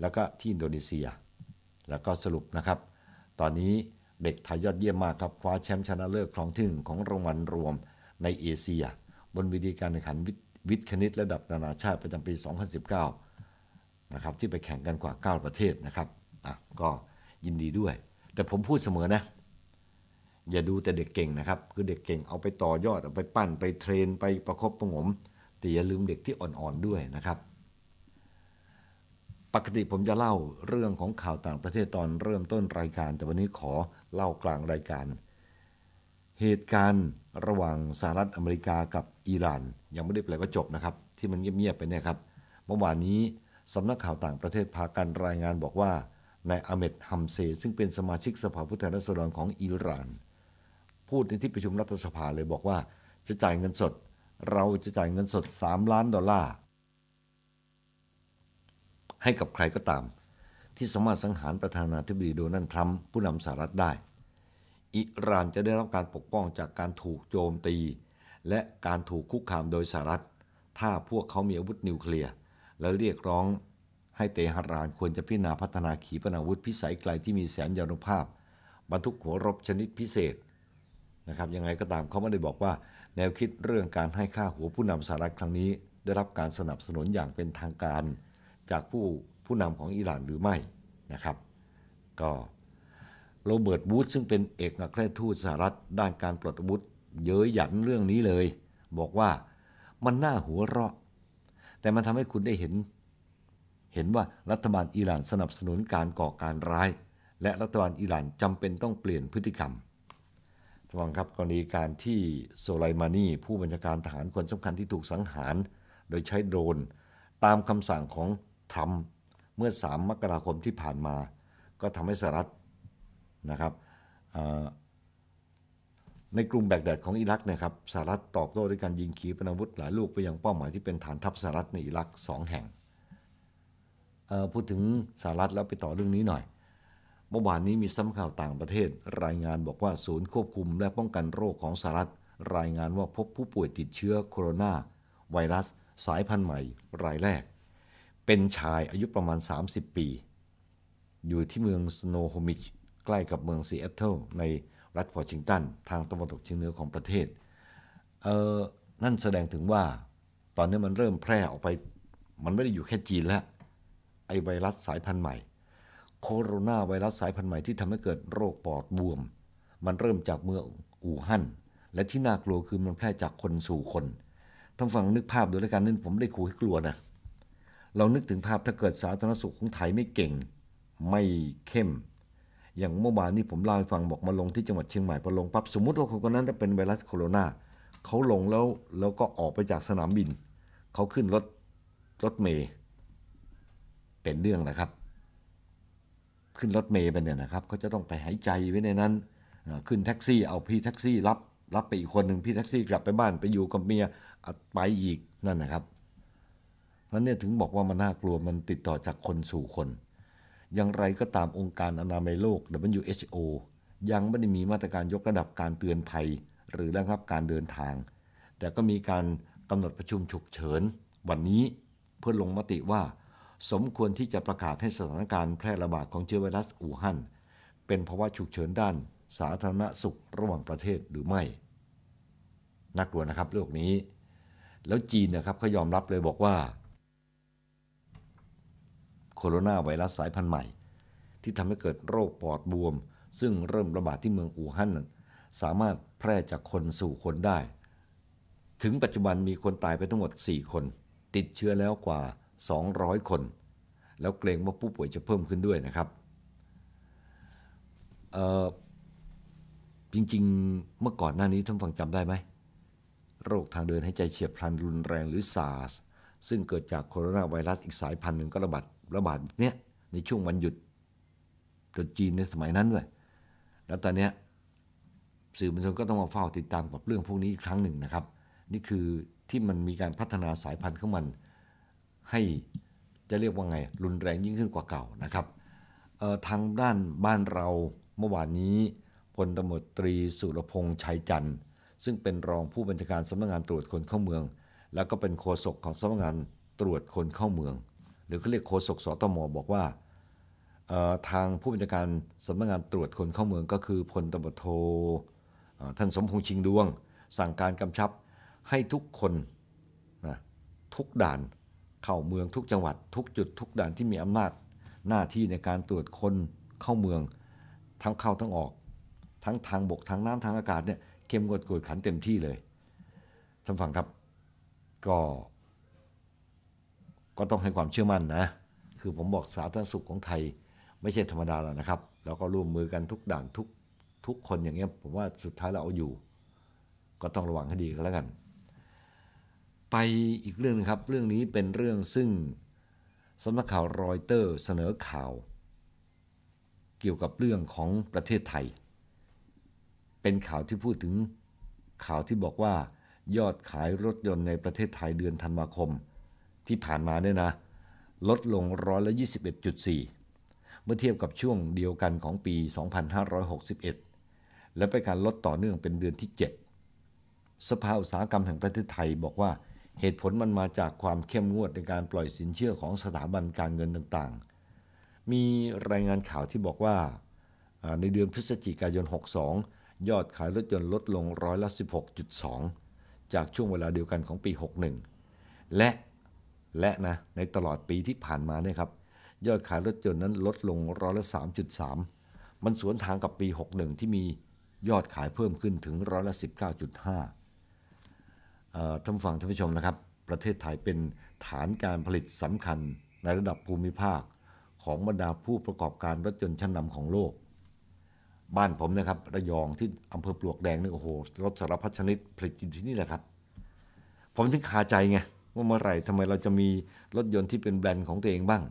แล้วก็ที่อินโดนีเซีย แล้วก็สรุปนะครับ ตอนนี้เด็กไทยยอดเยี่ยมมากครับ คว้าแชมป์ชนะเลิศครองที่หนึ่งของรางวัลรวมในเอเชีย บนวิธีการแข่งขันวิทย์คณิตระดับนานาชาติประจำปี 2019 นะครับที่ไปแข่งกันกว่า 9 ประเทศนะครับอ่ะก็ยินดีด้วย แต่ผมพูดเสมอนะ อย่าดูแต่เด็กเก่งนะครับ คือเด็กเก่งเอาไปต่อยอด เอาไปปั้นไปเทรน ไปประครบประงม แต่อย่าลืมเด็กที่อ่อนๆด้วยนะครับ ปกติผมจะเล่าเรื่องของข่าวต่างประเทศตอนเริ่มต้นรายการแต่วันนี้ขอเล่ากลางรายการ เหตุการณ์ระหว่างสหรัฐอเมริกากับอิหร่าน ยังไม่ได้แปลว่าจบนะครับ ที่มันเงียบๆไปเนี่ยครับเมื่อวานนี้สำนักข่าวต่างประเทศพากันรายงานบอกว่านายอาเมดฮัมเซ ซึ่งเป็นสมาชิกสภาผู้แทนราษฎรของอิหร่าน พูดในที่ประชุมรัฐสภาเลยบอกว่าจะจ่ายเงินสด เราจะจ่ายเงินสด 3 ล้านดอลลาร์ให้กับใครก็ตามที่สามารถสังหารประธานาธิบดีโดนัลด์ทรัมป์ผู้นำสหรัฐได้ อิหร่านจะได้รับการปกป้องจากการถูกโจมตี และการถูกคุกคามโดยสหรัฐ ถ้าพวกเขามีอาวุธนิวเคลียร์และเรียกร้องให้เตหะรานควรจะพิจารณาพัฒนาขีปนาวุธพิสัยไกลที่มีแสนยานุภาพบรรทุกหัวรบชนิดพิเศษนะครับยังไงก็ตามเขาไม่ได้บอกว่าแนวคิดเรื่องการให้ค่าหัวผู้นำสหรัฐครั้งนี้ได้รับการสนับสนุนอย่างเป็นทางการ จากผู้ผู้นำของอิหร่านหรือไม่นะครับ ก็โรเบิร์ตบูธซึ่งเป็นเอกอัครราชทูตสหรัฐ ด้านการปลดอาวุธเย้ยหยันเรื่องนี้เลย บอกว่ามันน่าหัวเราะ แต่มันทำให้คุณได้เห็น เห็นว่ารัฐบาลอิหร่านสนับสนุนการก่อการร้าย และรัฐบาลอิหร่านจำเป็นต้องเปลี่ยนพฤติกรรมท่านังครับกรณีการที่โซไลมานีผู้บัญชาการทหารคนสำคัญที่ถูกสังหาร โดยใช้โดรนตามคำสั่งของทรัมปเมื่อ 3 มกราคมที่ผ่านมา ก็ทำให้สหรัฐนะครับ ในกรุงแบกแดดของอิรักนะครับ สหรัฐตอบโต้ด้วยการยิงขีปนาวุธหลายลูกไปยังเป้าหมายที่เป็นฐานทัพสหรัฐในอิรักสองแห่ง พูดถึงสหรัฐแล้วไปต่อเรื่องนี้หน่อย เมื่อวานนี้มีสำข่าวต่างประเทศ รายงานบอกว่า ศูนย์ควบคุมและป้องกันโรคของสหรัฐรายงานว่าพบผู้ป่วยติดเชื้อโคโรนาไวรัส สายพันธุ์ใหม่ รายแรกเป็นชายอายุประมาณ 30 ปี อยู่ที่เมืองสโนโฮมิชใกล้กับเมืองซีแอตเทิลในรัฐวอชิงตัน ทางตะวันตกเฉียงเหนือของประเทศเออนั่นแสดงถึงว่าตอนนี้มันเริ่มแพร่ออกไปมันไม่ได้อยู่แค่จีนแล้วไอไวรัสสายพันธุ์ใหม่ โคโรนาไวรัสสายพันธุ์ใหม่ที่ทำให้เกิดโรคปอดบวม มันเริ่มจากเมืองอู่ฮั่น และที่น่ากลัวคือมันแพร่จากคนสู่คนท่านฟังนึกภาพดูแล้วกันนั่นผมได้ขู่ให้กลัวนะเรานึกถึงภาพถ้าเกิดสาธารณสุขของไทยไม่เก่ง ไม่เข้ม อย่างเมื่อวานนี้ผมเล่าให้ฟังบอกมาลงที่จังหวัดเชียงใหม่พอลงปั๊บสมมติว่าคนคนนั้นจะเป็นไวรัสโคโรนาเขาลงแล้วแล้วก็ออกไปจากสนามบินเขาขึ้นรถรถเมย์เป็นเรื่องนะครับ ขึ้นรถเมย์ไปเนี่ยนะครับเขาจะต้องไปหายใจไว้ในนั้นขึ้นแท็กซี่เอาพี่แท็กซี่ รับ รับไปอีกคนหนึ่งพี่แท็กซี่ กลับไปบ้านไปอยู่กับเมียไปอีกนั่นนะครับพราะเนี่ยถึงบอกว่ามันน่ากลัวมันติดต่อจากคนสู่คน อย่างไรก็ตามองค์การอนามัยโลก WHO ยังไม่ได้มีมาตรการยกระดับการเตือนภัย หรือระงับการเดินทาง แต่ก็มีการกำหนดประชุมฉุกเฉิน วันนี้เพื่อลงมติว่า สมควรที่จะประกาศให้สถานการณ์แพร่ระบาดของเชื้อไวรัสอู่ฮั่นเป็นภาวะฉุกเฉินด้าน สาธารณสุขระหว่างประเทศหรือไม่น่ากลัวนะครับโองนี้ แล้วจีนนะครับเขายอมรับเลยบอกว่าโคโรนาไวรัสสายพันธุ์ใหม่ ที่ทำให้เกิดโรคปอดบวม ซึ่งเริ่มระบาดที่เมืองอู่ฮั่นสามารถแพร่จากคนสู่คนได้ ถึงปัจจุบันมีคนตายไปทั้งหมด 4 คน ติดเชื้อแล้วกว่า 200 คน แล้วเกรงว่าผู้ป่วยจะเพิ่มขึ้นด้วยนะครับจริงๆเมื่อก่อนหน้านี้ท่านฟังจำได้ไหม โรคทางเดินหายใจเฉียบพลันรุนแรงหรือซาร์สซึ่งเกิดจากโคโรนาไวรัสอีกสายพันธุ์หนึ่งก็ระบาดระบาดเนี้ยในช่วงวันหยุดตวจีนในสมัยนั้นด้วย แล้วตอนเนี้ย สื่อมวลชนก็ต้องมาเฝ้าติดตามกับเรื่องพวกนี้อีกครั้งหนึ่งนะครับ นี่คือที่มันมีการพัฒนาสายพันธุ์ของมันให้จะเรียกว่าไง รุนแรงยิ่งขึ้นกว่าเก่านะครับ ทางด้านบ้านเราเมื่อวานนี้พลตมตรีสุรพงษ์ชัยจันทร์ซึ่งเป็นรองผู้บัญชาการสำนักงงานตรวจคนเข้าเมือง แล้วก็เป็นโฆษกของสำนักงงานตรวจคนเข้าเมืองหรือเขาเรียกโฆษกสตมบอกว่าทางผู้บัญชาการสำนักงานตรวจคนเข้าเมืองก็คือพลตบโทท่านสมพงษ์ชิงดวง สั่งการกำชับให้ทุกคนนะทุกด่านเข้าเมืองทุกจังหวัด ทุกจุดทุกด่านที่มีอำนาจหน้าที่ในการตรวจคนเข้าเมืองทั้งเข้าทั้งออก ทั้งทางบกทางน้ำทางอากาศเนี่ยเข้มงวดกวดขันเต็มที่เลยท่านฟังครับก็ก็ต้องให้ความเชื่อมั่นนะ คือผมบอกสาธารณสุขของไทย ไม่ใช่ธรรมดาแล้วนะครับ แล้วก็ร่วมมือกันทุกด่านทุกทุกคนอย่างเงี้ยผมว่าสุดท้ายเราเอาอยู่ ก็ต้องระวังให้ดีก็แล้วกัน ไปอีกเรื่องนึงครับ เรื่องนี้เป็นเรื่องซึ่งสำนักข่าวรอยเตอร์เสนอข่าว เกี่ยวกับเรื่องของประเทศไทย เป็นข่าวที่พูดถึงข่าวที่บอกว่า ยอดขายรถยนต์ในประเทศไทยเดือนธันวาคมที่ผ่านมาเนี่ยนะลดลงร้อยละ21.4 เมื่อเทียบกับช่วงเดียวกันของปี 2561 และเป็นการลดต่อเนื่องเป็นเดือนที่ 7 สภาอุตสาหกรรมแห่งประเทศไทยบอกว่าเหตุผลมันมาจากความเข้มงวดในการปล่อยสินเชื่อของสถาบันการเงินต่างๆ มีรายงานข่าวที่บอกว่าในเดือนพฤศจิกายน 62 ยอดขายรถยนต์ลดลงร้อยละ16.2 จากช่วงเวลาเดียวกันของปี 61 และและนะในตลอดปีที่ผ่านมาเนี่ยครับยอดขายรถยนต์นั้นลดลงร้อยละ 3.3 มันสวนทางกับปี 61 ที่มียอดขายเพิ่มขึ้นถึงร้อยละ 19.5ท่านฟังท่านผู้ชมนะครับ ประเทศไทยเป็นฐานการผลิตสำคัญในระดับภูมิภาคของบรรดาผู้ประกอบการรถยนต์ชั้นนำของโลก บ้านผมนะครับ ระยองที่อำเภอปลวกแดงนี่โอ้โหรถสารพัดชนิดผลิตอยู่ที่นี่แหละครับ ผมถึงคาใจไงว่าเมื่อไหร่ทำไมเราจะมีรถยนต์ที่เป็นแบรนด์ของตัวเองบ้าง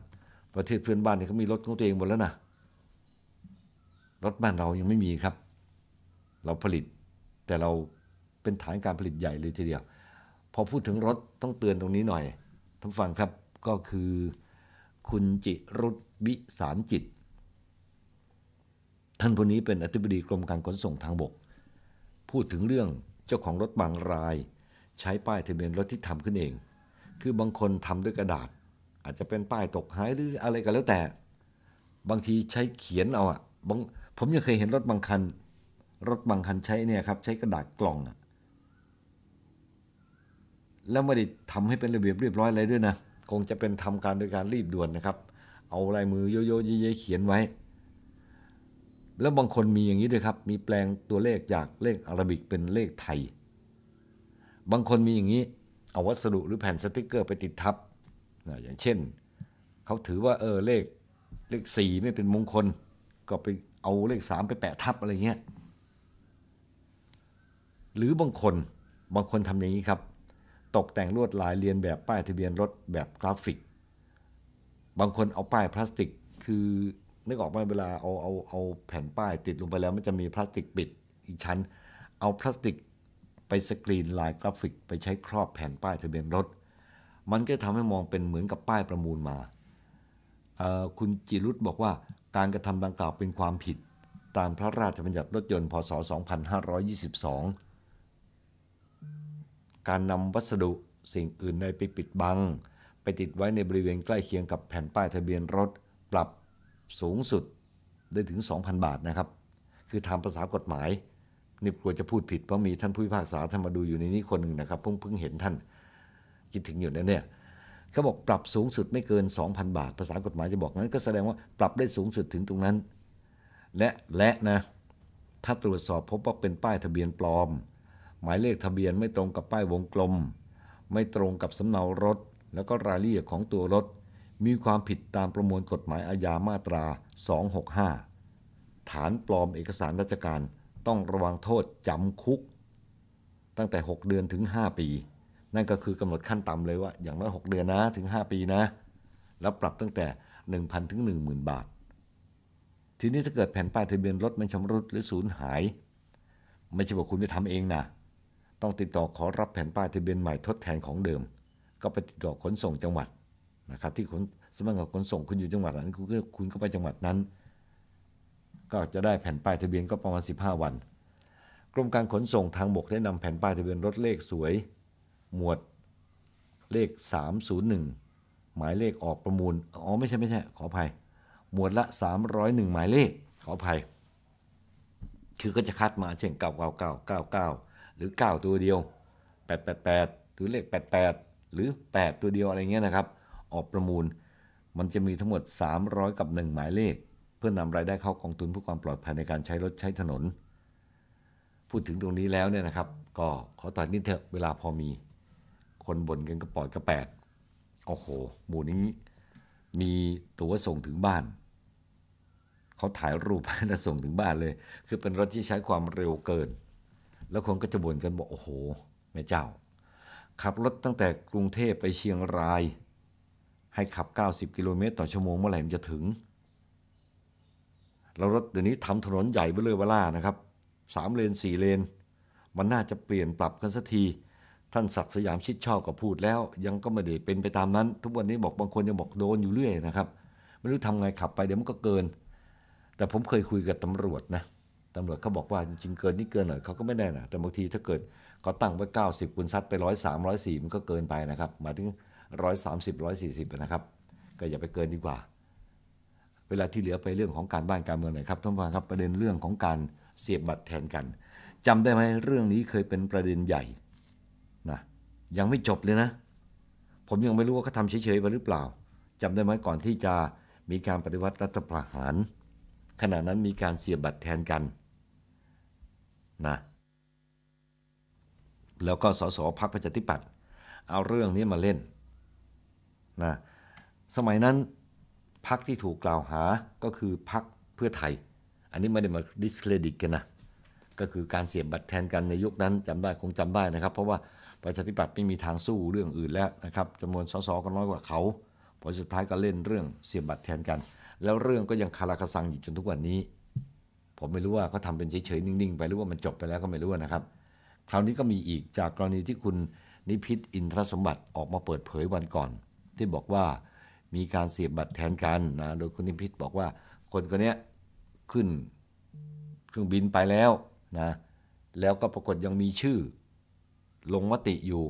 ประเทศเพื่อนบ้านเนี่ยเขามีรถของตัวเองหมดแล้วนะรถบ้านเรายังไม่มีครับ เราผลิต แต่เราเป็นฐานการผลิตใหญ่เลยทีเดียว พอพูดถึงรถต้องเตือนตรงนี้หน่อย ท่านฟังครับ ก็คือ คุณจิรุตวิสารจิต ท่านผู้นี้เป็นอธิบดีกรมการขนส่งทางบก พูดถึงเรื่องเจ้าของรถบางราย ใช้ป้ายทะเบียนรถที่ทำขึ้นเองคือบางคนทำด้วยกระดาษ อาจจะเป็นป้ายตกหายหรืออะไรก็แล้วแต่ บางทีใช้เขียนเอาอะบางผมยังเคยเห็นรถบางคัน รถบางคันใช้เนี่ยครับ ใช้กระดาษกล่องอแล้วไม่ได้ทำให้เป็นระเบียบเรียบร้อยอะไรด้วยนะคงจะเป็นทำการโดยการรีบด่วนนะครับ เอาลายมือโยโย่เย่เขียนไว้ แล้วบางคนมีอย่างนี้ด้วยครับ มีแปลงตัวเลขจากเลขอารบิกเป็นเลขไทย บางคนมีอย่างนี้เอาวัสดุหรือแผ่นสติกเกอร์ ไปติดทับนะอย่างเช่นเขาถือว่าเออเลขเลขสี่ไม่เป็นมงคลก็ไปเอาเลขสามไปแปะทับอะไรเงี้ย หรือบางคนบางคนทำอย่างนี้ครับ ตกแต่งลวดลายเรียนแบบป้ายทะเบียนรถแบบกราฟิก บางคนเอาป้ายพลาสติกคือนึกออกไหมเวลาเอาเอาเอาแผ่นป้ายติดลงไปแล้วมันจะมีพลาสติกปิดอีกชั้นเอาพลาสติกไปสกรีนลายกราฟิก ไปใช้ครอบแผ่นป้ายทะเบียนรถ มันก็ทำให้มองเป็นเหมือนกับป้ายประมูลมา คุณจิรุตบอกว่าการกระทำดังกล่าวเป็นความผิด ตามพระราชบัญญัติรถยนต์พศ2522 การนำวัสดุสิ่งอื่นใดไปปิดบัง ไปติดไว้ในบริเวณใกล้เคียงกับแผ่นป้ายทะเบียนรถ ปรับสูงสุดได้ถึง 2,000 บาทนะครับคือทำภาษากฎหมายนี่กลัวจะพูดผิดเพราะมีท่านผู้พิพากษาท่านมาดูอยู่ในนี้คนหนึ่งนะครับเพิ่งเพิ่งเห็นท่านคิดถึงอยู่นะเนี่ยเขาบอกปรับสูงสุดไม่เกิน 2,000 บาท ภาษากฎหมายจะบอกนั้นก็แสดงว่าปรับได้สูงสุดถึงตรงนั้น และและนะถ้าตรวจสอบพบว่าเป็นป้ายทะเบียนปลอม หมายเลขทะเบียนไม่ตรงกับป้ายวงกลม ไม่ตรงกับสำเนารถ แล้วก็รายละเอียดของตัวรถมีความผิดตามประมวลกฎหมายอาญามาตรา265ฐานปลอมเอกสารราชการต้องระวังโทษจำคุก ตั้งแต่ 6 เดือนถึง 5 ปี นั่นก็คือกำหนดขั้นต่ำเลยว่า อย่างน้อย6เดือนนะถึง 5 ปีนะ แล้วปรับตั้งแต่ 1,000 ถึง10,000 บาท ทีนี้ถ้าเกิดแผ่นป้ายทะเบียนรถมันชำรุดหรือสูญหาย ไม่ใช่ว่าคุณจะทำเองนะต้องติดต่อขอรับแผ่นป้ายทะเบียนใหม่ทดแทนของเดิม ก็ไปติดต่อขนส่งจังหวัดนะครับที่ขนสัคักับขนส่งคุณอยู่จังหวัดนั้นคุณก็ไปจังหวัดนั้นก็จะได้แผ่นป้ายทะเบียนก็ประมาณ 15 วัน กรมการขนส่งทางบกได้นำแผ่นป้ายทะเบียนรถเลขสวย หมวดเลข 301 หมายเลขออกประมูล อ๋อไม่ใช่ไม่ใช่ขออภัย หมวดละ 301หมายเลขขออภัย คือก็จะคัดมาเช่นเก่าเก่าเก่าเก้าเก้าหรือเกาตัวเดียวแปดแปดแปดหรือเลขแปดแปดหรือแปดตัวเดียวอะไรเงี้ยนะครับ ออกประมูลมันจะมีทั้งหมด 300 กับ 1 หมายเลขเพื่อนํำรายได้เข้ากองทุนเพื่อความปลอดภัยในการใช้รถใช้ถนน พูดถึงตรงนี้แล้วเนี่ยนะครับ ก็ขอตัดนิดเถอะเวลาพอมี คนบ่นกันก็ปล่อยกระแปด โอ้โหหมู่นี้มีตั๋วส่งถึงบ้านเขาถ่ายรูปแล้วส่งถึงบ้านเลย คือเป็นรถที่ใช้ความเร็วเกิน แล้วคนก็จะบ่นกันบอกโอ้โหแม่เจ้า ขับรถตั้งแต่กรุงเทพไปเชียงราย ให้ขับ 90 กิโลเมตร ต่อชั่วโมงเมื่อไหร่มันจะถึงแล้วรถเดี๋ยวนี้ทำถนนใหญ่ไปเลยเวลานะครับสามเลนสี่เลน มันน่าจะเปลี่ยนปรับกันสักทีท่านศักดิ์สยามชิดชอบก็พูดแล้วยังก็ไม่ได้เป็นไปตามนั้น ทุกวันนี้บอกบางคนยังบอกโดนอยู่เรื่อยนะครับ ไม่รู้ทำไงขับไปเดี๋ยวมันก็เกิน แต่ผมเคยคุยกับตำรวจนะตำรวจเขาบอกว่าจริงเกินนี่เกินหน่อยเขาก็ไม่แน่นะแต่บางทีถ้าเกิดเขาตั้งไว้ 90คุณซัดไปร้อยสามร้อยสี่มันก็เกินไปนะครับหมายถึงร้อยสามสิบร้อยสี่สิบนะครับก็อย่าไปเกินดีกว่าเวลาที่เหลือไปเรื่องของการบ้านการเมืองหน่อยครับท่านผู้ฟังครับประเด็นเรื่องของการเสียบบัตรแทนกัน จำได้ไหมเรื่องนี้เคยเป็นประเด็นใหญ่นะยังไม่จบเลยนะ ผมยังไม่รู้ว่าเขาทำเฉยๆไปหรือเปล่า จำได้ไหมก่อนที่จะมีการปฏิวัติรัฐประหารขณะนั้นมีการเสียบบัตรแทนกันนะแล้วก็สสพักประชาธิปัตย์เอาเรื่องนี้มาเล่นนะสมัยนั้นพักที่ถูกกล่าวหาก็คือพักเพื่อไทย อันนี้ไม่ได้มาดิสเครดิตกันนะ ก็คือการเสียบบัตรแทนกันในยุคนั้นจำได้คงจำได้นะครับ เพราะว่าประชาธิปัตย์ไม่มีทางสู้เรื่องอื่นแล้วนะครับจำนวนสสก็น้อยกว่าเขา พอสุดท้ายก็เล่นเรื่องเสียบบัตรแทนกัน แล้วเรื่องก็ยังคาราคาซังอยู่จนทุกวันนี้ ผมไม่รู้ว่าเขาทาเป็นเฉยๆนิ่งๆไปหรือว่ามันจบไปแล้วก็ไม่รู้นะครับ คราวนี้ก็มีอีกจากกรณีที่คุณนิพิษอินทรสมบัติออกมาเปิดเผยวันก่อน ที่บอกว่ามีการเสียบบัตรแทนกันนะ โดยคุณนิพิษบอกว่า คนคนนี้ขึ้นเครื่องบินไปแล้วนะ แล้วก็ปรากฏยังมีชื่อลงมติอยู่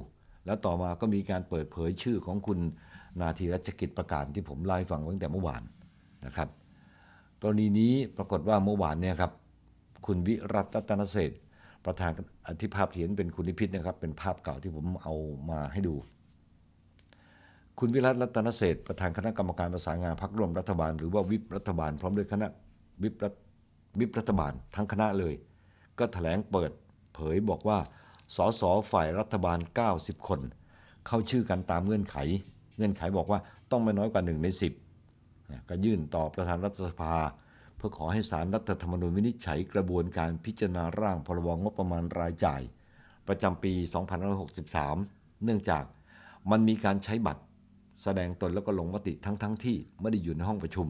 แล้วต่อมาก็มีการเปิดเผยชื่อของคุณนาทีรัชกิจประกาศที่ผมไล์ฟังตั้งแต่เมื่อวานนะครับ กรณีนี้ปรากฏว่าเมื่อวานเนี่ยครับ คุณวิรัตตัตนเศษประธานอธิภาพเห็นเป็นคุณนิพิษนะครับ เป็นภาพเก่าที่ผมเอามาให้ดูคุณวิรัตรัตนเศษประธานคณะกรรมการประสานงานพักร่วมรัฐบาลหรือว่าวิปรัฐบาลพร้อมด้วยคณะวิปรัฐวิปรัฐบาลทั้งคณะเลย ก็ถแถลงเปิดเผยบอกว่าสสฝ่ายรัฐบาล 90 คน เข้าชื่อกันตามเงื่อนไข เงื่อนไขบอกว่าต้องไม่น้อยกว่า 1 ใน 10 ก็ยื่นต่อประธานรัฐสภา เพื่อขอให้สารรัฐธรรมนูญวินิจฉัยกระบวนการพิจารณาร่างพรบงบประมาณรายจ่ายประจำปี 2563 เนื่องจากมันมีการใช้บัตรแสดงตนแล้วก็ลงมติทั้งทั้งที่ไม่ได้อยู่ในห้องประชุม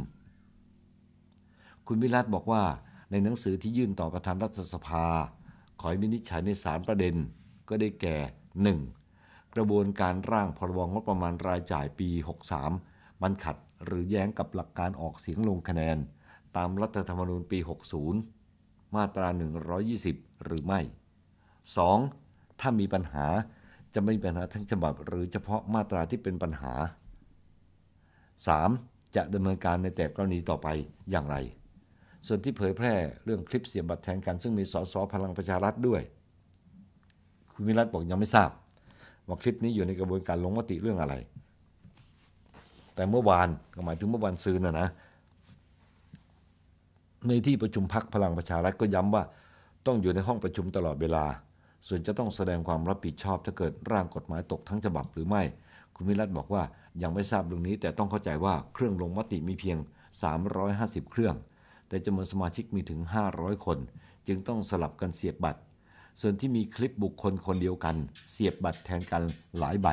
คุณวิรัตบอกว่า ในหนังสือที่ยื่นต่อประธานรัฐสภา ขอให้วินิชฉัยในสารประเด็น ก็ได้แก่ 1. กระบวนการร่างพรบงบประมาณรายจ่ายปี 63 มันขัดหรือแย้งกับหลักการออกเสียงลงคะแนน ตามรัฐธรรมนูญปี 60 มาตรา 120 หรือไม่ 2. ถ้ามีปัญหาจะไม่มีปัญหาทั้งฉบับหรือเฉพาะมาตราที่เป็นปัญหา 3. จะดำเนินการในแต่กรณีต่อไปอย่างไร ส่วนที่เผยแพร่เรื่องคลิปเสียบบัตรแทนกัน ซึ่งมีสสพลังประชารัฐด้วย คุณวิรัตบอกยังไม่ทราบว่าคลิปนี้อยู่ในกระบวนการลงมติเรื่องอะไร แต่เมื่อวานหมายถึงเมื่อวานซื้อนะนะในที่ประชุมพักพลังประชารัฐก็ย้ำว่าต้องอยู่ในห้องประชุมตลอดเวลา ส่วนจะต้องแสดงความรับผิดชอบถ้าเกิดร่างกฎหมายตก ทั้งฉบับหรือไม่คุณวิรัตบอกว่ายังไม่ทราบเรื่องนี้แต่ต้องเข้าใจว่าเครื่องลงมติมีเพียง 350 เครื่อง แต่จำนวนสมาชิกมีถึง 500 คน จึงต้องสลับกันเสียบบัตร ส่วนที่มีคลิปบุคคลคนเดียวกัน เสียบบัตรแทนกันหลายใบ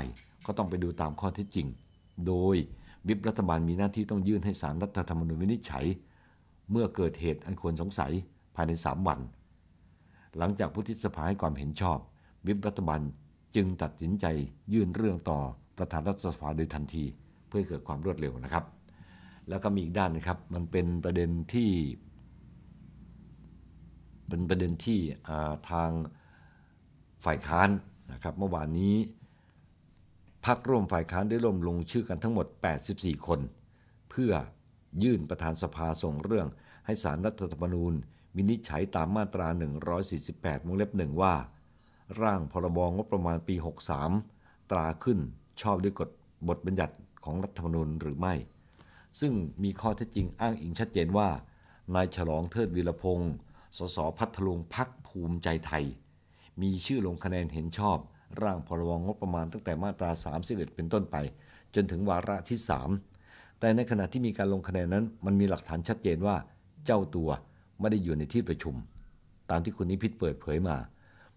ก็ต้องไปดูตามข้อเท็จจริง โดย วิบรัฐบาลมีหน้าที่ต้องยื่นให้สารรัฐธรรมนูญวินิจฉัย เมื่อเกิดเหตุอันควรสงสัยภายใน 3 วัน หลังจากผู้ทิศภาให้ความเห็นชอบ วิบรัฐบาลจึงตัดสินใจยื่นเรื่องต่อประธานรัฐสภาโดยทันทีเพื่อเกิดความรวดเร็วนะครับ แล้วก็มีอีกด้านนะครับมันเป็นประเด็นที่เป็นประเด็นที่ทางฝ่ายค้านนะครับเมื่อวานนี้พักร่วมฝ่ายค้านได้ร่วมลงชื่อกันทั้งหมด 84 คน เพื่อยื่นประธานสภาส่งเรื่องให้สารรัฐธรรมนูญวินิจฉัยตามมาตรา 148มงเล็บหนึ่งว่า ร่างพรบงบประมาณปี 63 ตราขึ้นชอบด้วยกฎบทบัญญัติของรัฐธรรมนูญหรือไม่ ซึ่งมีข้อเท็จจริงอ้างอิงชัดเจนว่า นายฉลองเทิดวีรพงศ์สสพัทลุงพักภูมิใจไทย มีชื่อลงคะแนนเห็นชอบ ร่างพรบงบประมาณตั้งแต่มาตรา31เป็นต้นไป จนถึงวาระที่ 3 แต่ในขณะที่มีการลงคะแนนนั้นมันมีหลักฐานชัดเจนว่าเจ้าตัวไม่ได้อยู่ในที่ประชุม ตามที่คุณนิพิษเปิดเผยมา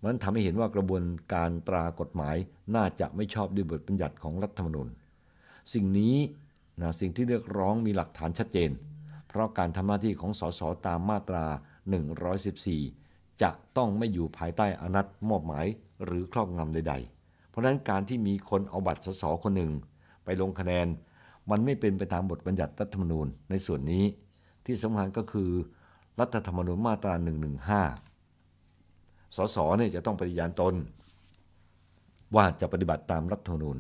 มันทำให้เห็นว่ากระบวนการตรากฎหมายน่าจะไม่ชอบด้วยบทบัญญัติของรัฐธรรมนูญสิ่งนี้นะสิ่งที่เรียกร้องมีหลักฐานชัดเจน เพราะการทำหน้าที่ของสสตามมาตรา 114 จะต้องไม่อยู่ภายใต้อนัตมอบหมายหรือครอบงำใดๆ เพราะฉะนั้นการที่มีคนเอาบัตรสสคนหนึ่งไปลงคะแนน มันไม่เป็นไปตามบทบัญญัติรัฐธรรมนูญในส่วนนี้ ที่สำคัญก็คือรัฐธรรมนูญมาตรา 115สสเนี่ยจะต้องปฏิญาณตน ว่าจะปฏิบัติตามรัฐธรรมนูญ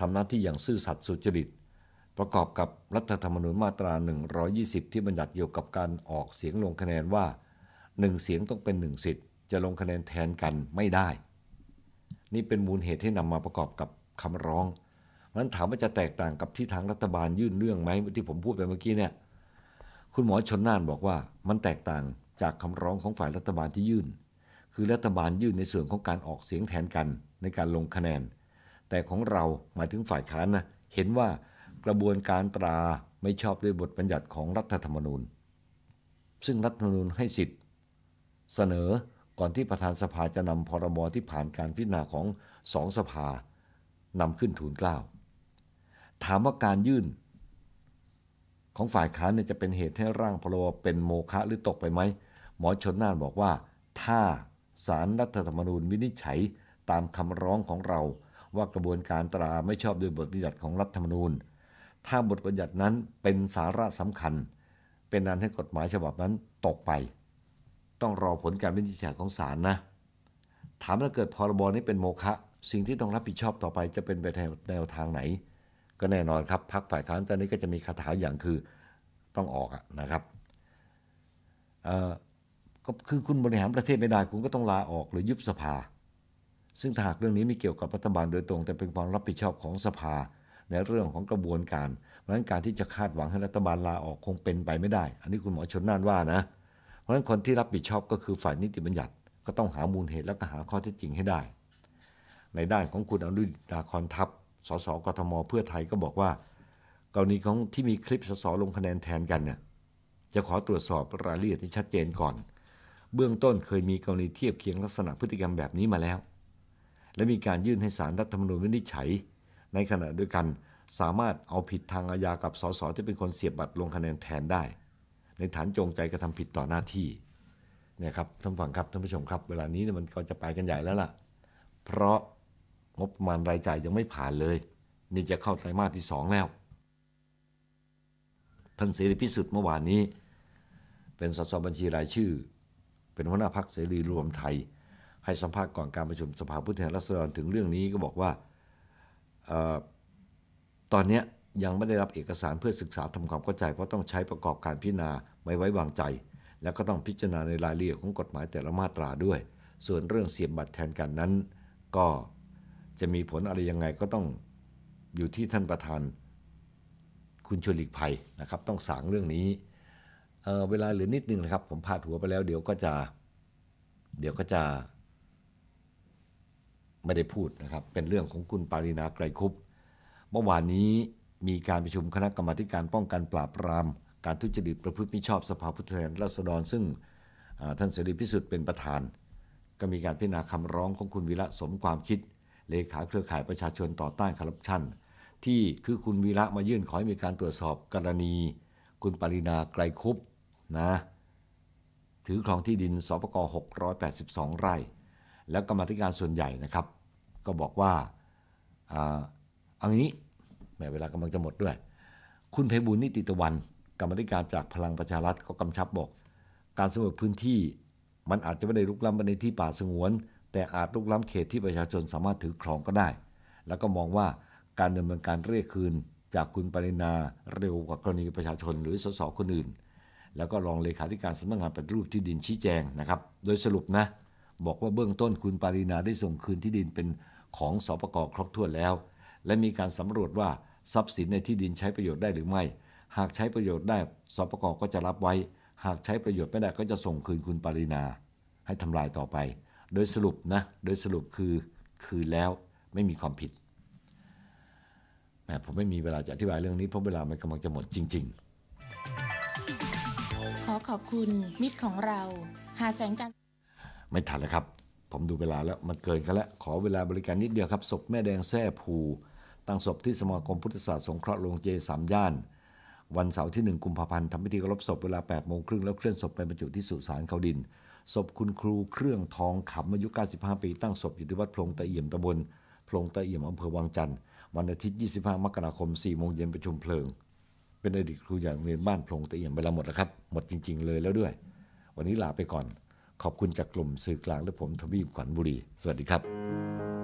ทำหน้าที่อย่างซื่อสัตย์สุจริต ประกอบกับรัฐธรรมนูญมาตรา 120 ที่บัญญัติเกี่ยวกับการออกเสียงลงคะแนนว่า1เสียงต้องเป็น1สิทธิ์จะลงคะแนนแทนกันไม่ได้ นี่เป็นมูลเหตุที่นำมาประกอบกับคำร้องนั้นถามว่าจะแตกต่างกับที่ทางรัฐบาลยื่นเรื่องไหมที่ผมพูดไปเมื่อกี้เนี่ยคุณหมอชนน่านบอกว่ามันแตกต่างจากคำร้องของฝ่ายรัฐบาลที่ยื่นคือรัฐบาลยื่นในส่วนของการออกเสียงแทนกันในการลงคะแนน แต่ของเราหมายถึงฝ่ายค้านนะเห็นว่ากระบวนการตราไม่ชอบด้วยบทบัญญัติของรัฐธรรมนูญ ซึ่งรัฐธรรมนูญให้สิทธิ์เสนอก่อนที่ประธานสภาจะนำพรบที่ผ่านการพิจารณาของสองสภานำขึ้นทูลกล้าว ถามว่าการยื่น ของฝ่ายค้านเนี่ยจะเป็นเหตุให้ร่างพรบเป็นโมฆะหรือตกไปไหมหมอชนน่านบอกว่าถ้าสารรัฐธรรมนูญวินิจฉัยตามคำร้องของเรา ว่ากระบวนการตราไม่ชอบด้วยบทบัญญัติของรัฐธรรมนูญ ถ้าบทบัญญัตินั้นเป็นสาระสำคัญ เป็นนั้นให้กฎหมายฉบับนั้นตกไป ต้องรอผลการวินิจฉัยของศาลนะถามถ้าเกิดพรบนี้เป็นโมฆะสิ่งที่ต้องรับผิดชอบต่อไป จะเป็นไปแนวทางไหน ก็แน่นอนครับพักฝ่ายค้านตอนนี้ก็จะมีคาถาอย่างคือต้องออกนะครับก็คือคุณบริหารประเทศไม่ได้คุณก็ต้องลาออกหรือยุบสภา ซึ่งถ้าหากเรื่องนี้ไม่เกี่ยวกับรัฐบาลโดยตรง แต่เป็นความรับผิดชอบของสภาในเรื่องของกระบวนการ เพราะฉะนั้นการที่จะคาดหวังให้รัฐบาลลาออกคงเป็นไปไม่ได้ อันนี้คุณหมอชนน่านว่านะ เพราะฉะนั้นคนที่รับผิดชอบก็คือฝ่ายนิติบัญญัติก็ต้องหามูลเหตุแล้วก็หาข้อเท็จจริงให้ได้ ในด้านของคุณอนุดาคอนทัพสสกทมเพื่อไทยก็บอกว่ากรณีของที่มีคลิปสสลงคะแนนแทนกันเนี่ยจะขอตรวจสอบรายละเอียดที่ชัดเจนก่อนเบื้องต้นเคยมีกรณีเทียบเคียงลักษณะพฤติกรรมแบบนี้มาแล้ว และมีการยื่นให้สารรัฐธรรมนูญวินิจฉัย ในขณะเดียวกันสามารถเอาผิดทางอาญากับสสที่เป็นคนเสียบบัตรลงคะแนนแทนได้ ในฐานจงใจกระทำผิดต่อหน้าที่เนี่ยครับท่านฟังครับท่านผู้ชมครับ เวลานี้มันก็จะไปกันใหญ่แล้วล่ะเพราะงบประมาณรายจ่ายยังไม่ผ่านเลย นี่จะเข้าไตรมาสที่2แล้วท่านเสรีพิสุทธิ์เมื่อวานนี้ เป็นสสบัญชีรายชื่อเป็นหัวหน้าพักเสรีรวมไทย ให้สัมภาษณ์ก่อนการประชุมสภาผู้แทนราษฎรถึงเรื่องนี้ก็บอกว่า ตอนนี้ยังไม่ได้รับเอกสารเพื่อศึกษาทำความเข้าใจ เพราะต้องใช้ประกอบการพิจารณาไม่ไว้วางใจ แล้วก็ต้องพิจารณาในรายละเอียดของกฎหมายแต่ละมาตราด้วย ส่วนเรื่องเสียบบัตรแทนกันนั้น ก็จะมีผลอะไรยังไงก็ต้องอยู่ที่ท่านประธานคุณชวนหลีกภัยนะครับ ต้องสางเรื่องนี้เวลาเหลือนิดนึงนะครับผมพาดหัวไปแล้วเดี๋ยวก็จะ เดี๋ยวก็จะไม่ได้พูดนะครับเป็นเรื่องของคุณปารีนาไกรคุบเมื่อวานนี้มีการประชุมคณะกรรมการป้องกันปราบปราม การทุจริตประพฤติมิชอบสภาผู้แทนราษฎร ซึ่งท่านเสรีพิสุทธิ์เป็นประธาน ก็มีการพิจารณาคำร้องของคุณวิระสมความคิด เลขาเครือข่ายประชาชนต่อต้านคอร์รัปชันที่คือคุณวีระมายื่นขอให้มีการตรวจสอบกรณี คุณปรินาไกรคุบนะถือครองที่ดินสปก682 ไร่ แล้วกรรมธิการส่วนใหญ่นะครับ ก็บอกว่าเอางี้ แม้เวลากำลังจะหมดด้วย คุณเพบุญนิติตะวันกรรมธิการจากพลังประชารัฐก็กำชับบอก การสำรวจพื้นที่มันอาจจะไม่ได้ลุกล้ำไปในที่ป่าสงวน แต่อาจลุกล้ำเขตที่ประชาชนสามารถถือครองก็ได้ แล้วก็มองว่าการดำเนินการเรียกคืนจากคุณปรินาเร็วกว่ากรณีประชาชน หรือสสคนอื่นแล้วก็รองเลขาธิการสำนักงานปฏิรูปที่ดินชี้แจงนะครับ โดยสรุปนะ บอกว่าเบื้องต้นคุณปารีนาได้ส่งคืนที่ดินเป็นของสปกครบถ้วนแล้ว และมีการสำรวจว่าทรัพย์สินในที่ดินใช้ประโยชน์ได้หรือไม่ หากใช้ประโยชน์ได้สปกก็จะรับไว้ หากใช้ประโยชน์ไม่ได้ก็จะส่งคืนคุณปารีนาให้ทำลายต่อไป โดยสรุปนะ โดยสรุปคือคืนแล้วไม่มีความผิดแหมผมไม่มีเวลาจะอธิบายเรื่องนี้เพราะเวลามันกำลังจะหมดจริง ๆขอบคุณมิตรของเราหาแสงจันทร์ไม่ทันแล้วครับ ผมดูเวลาแล้ว มันเกินกันแล้ว ขอเวลาบริการนิดเดียวครับศพแม่แดงแท่ภูตั้งศพที่สมาคมพุทธศาสตร์สงเคราะห์โรงเจสามย่าน วันเสาร์ที่1กุมภาพันธ์ทำพิธีกรบศพเวลา8โมงครึ่งแล้วเคลื่อนศพไปบรรจุที่สุสานเขาดินศพคุณครูเครื่องทองขำอายุ95ปี ตั้งศพ อยู่ที่วัดพลงตะเอี่ยมตำบลพลงตะเอี่ยมอำเภอวังจันทร์วันอาทิตย์25มกราคม4โมงเย็นประชุมเพลิงเป็นอดีตครูอย่างโรงเรียนบ้านพงตะเอี่ยมไปละหมดแล้วครับ หมดจริงๆเลยแล้วด้วย วันนี้ลาไปก่อน ขอบคุณจากกลุ่มสื่อกลางและผมทวีปขวัญบุรี สวัสดีครับ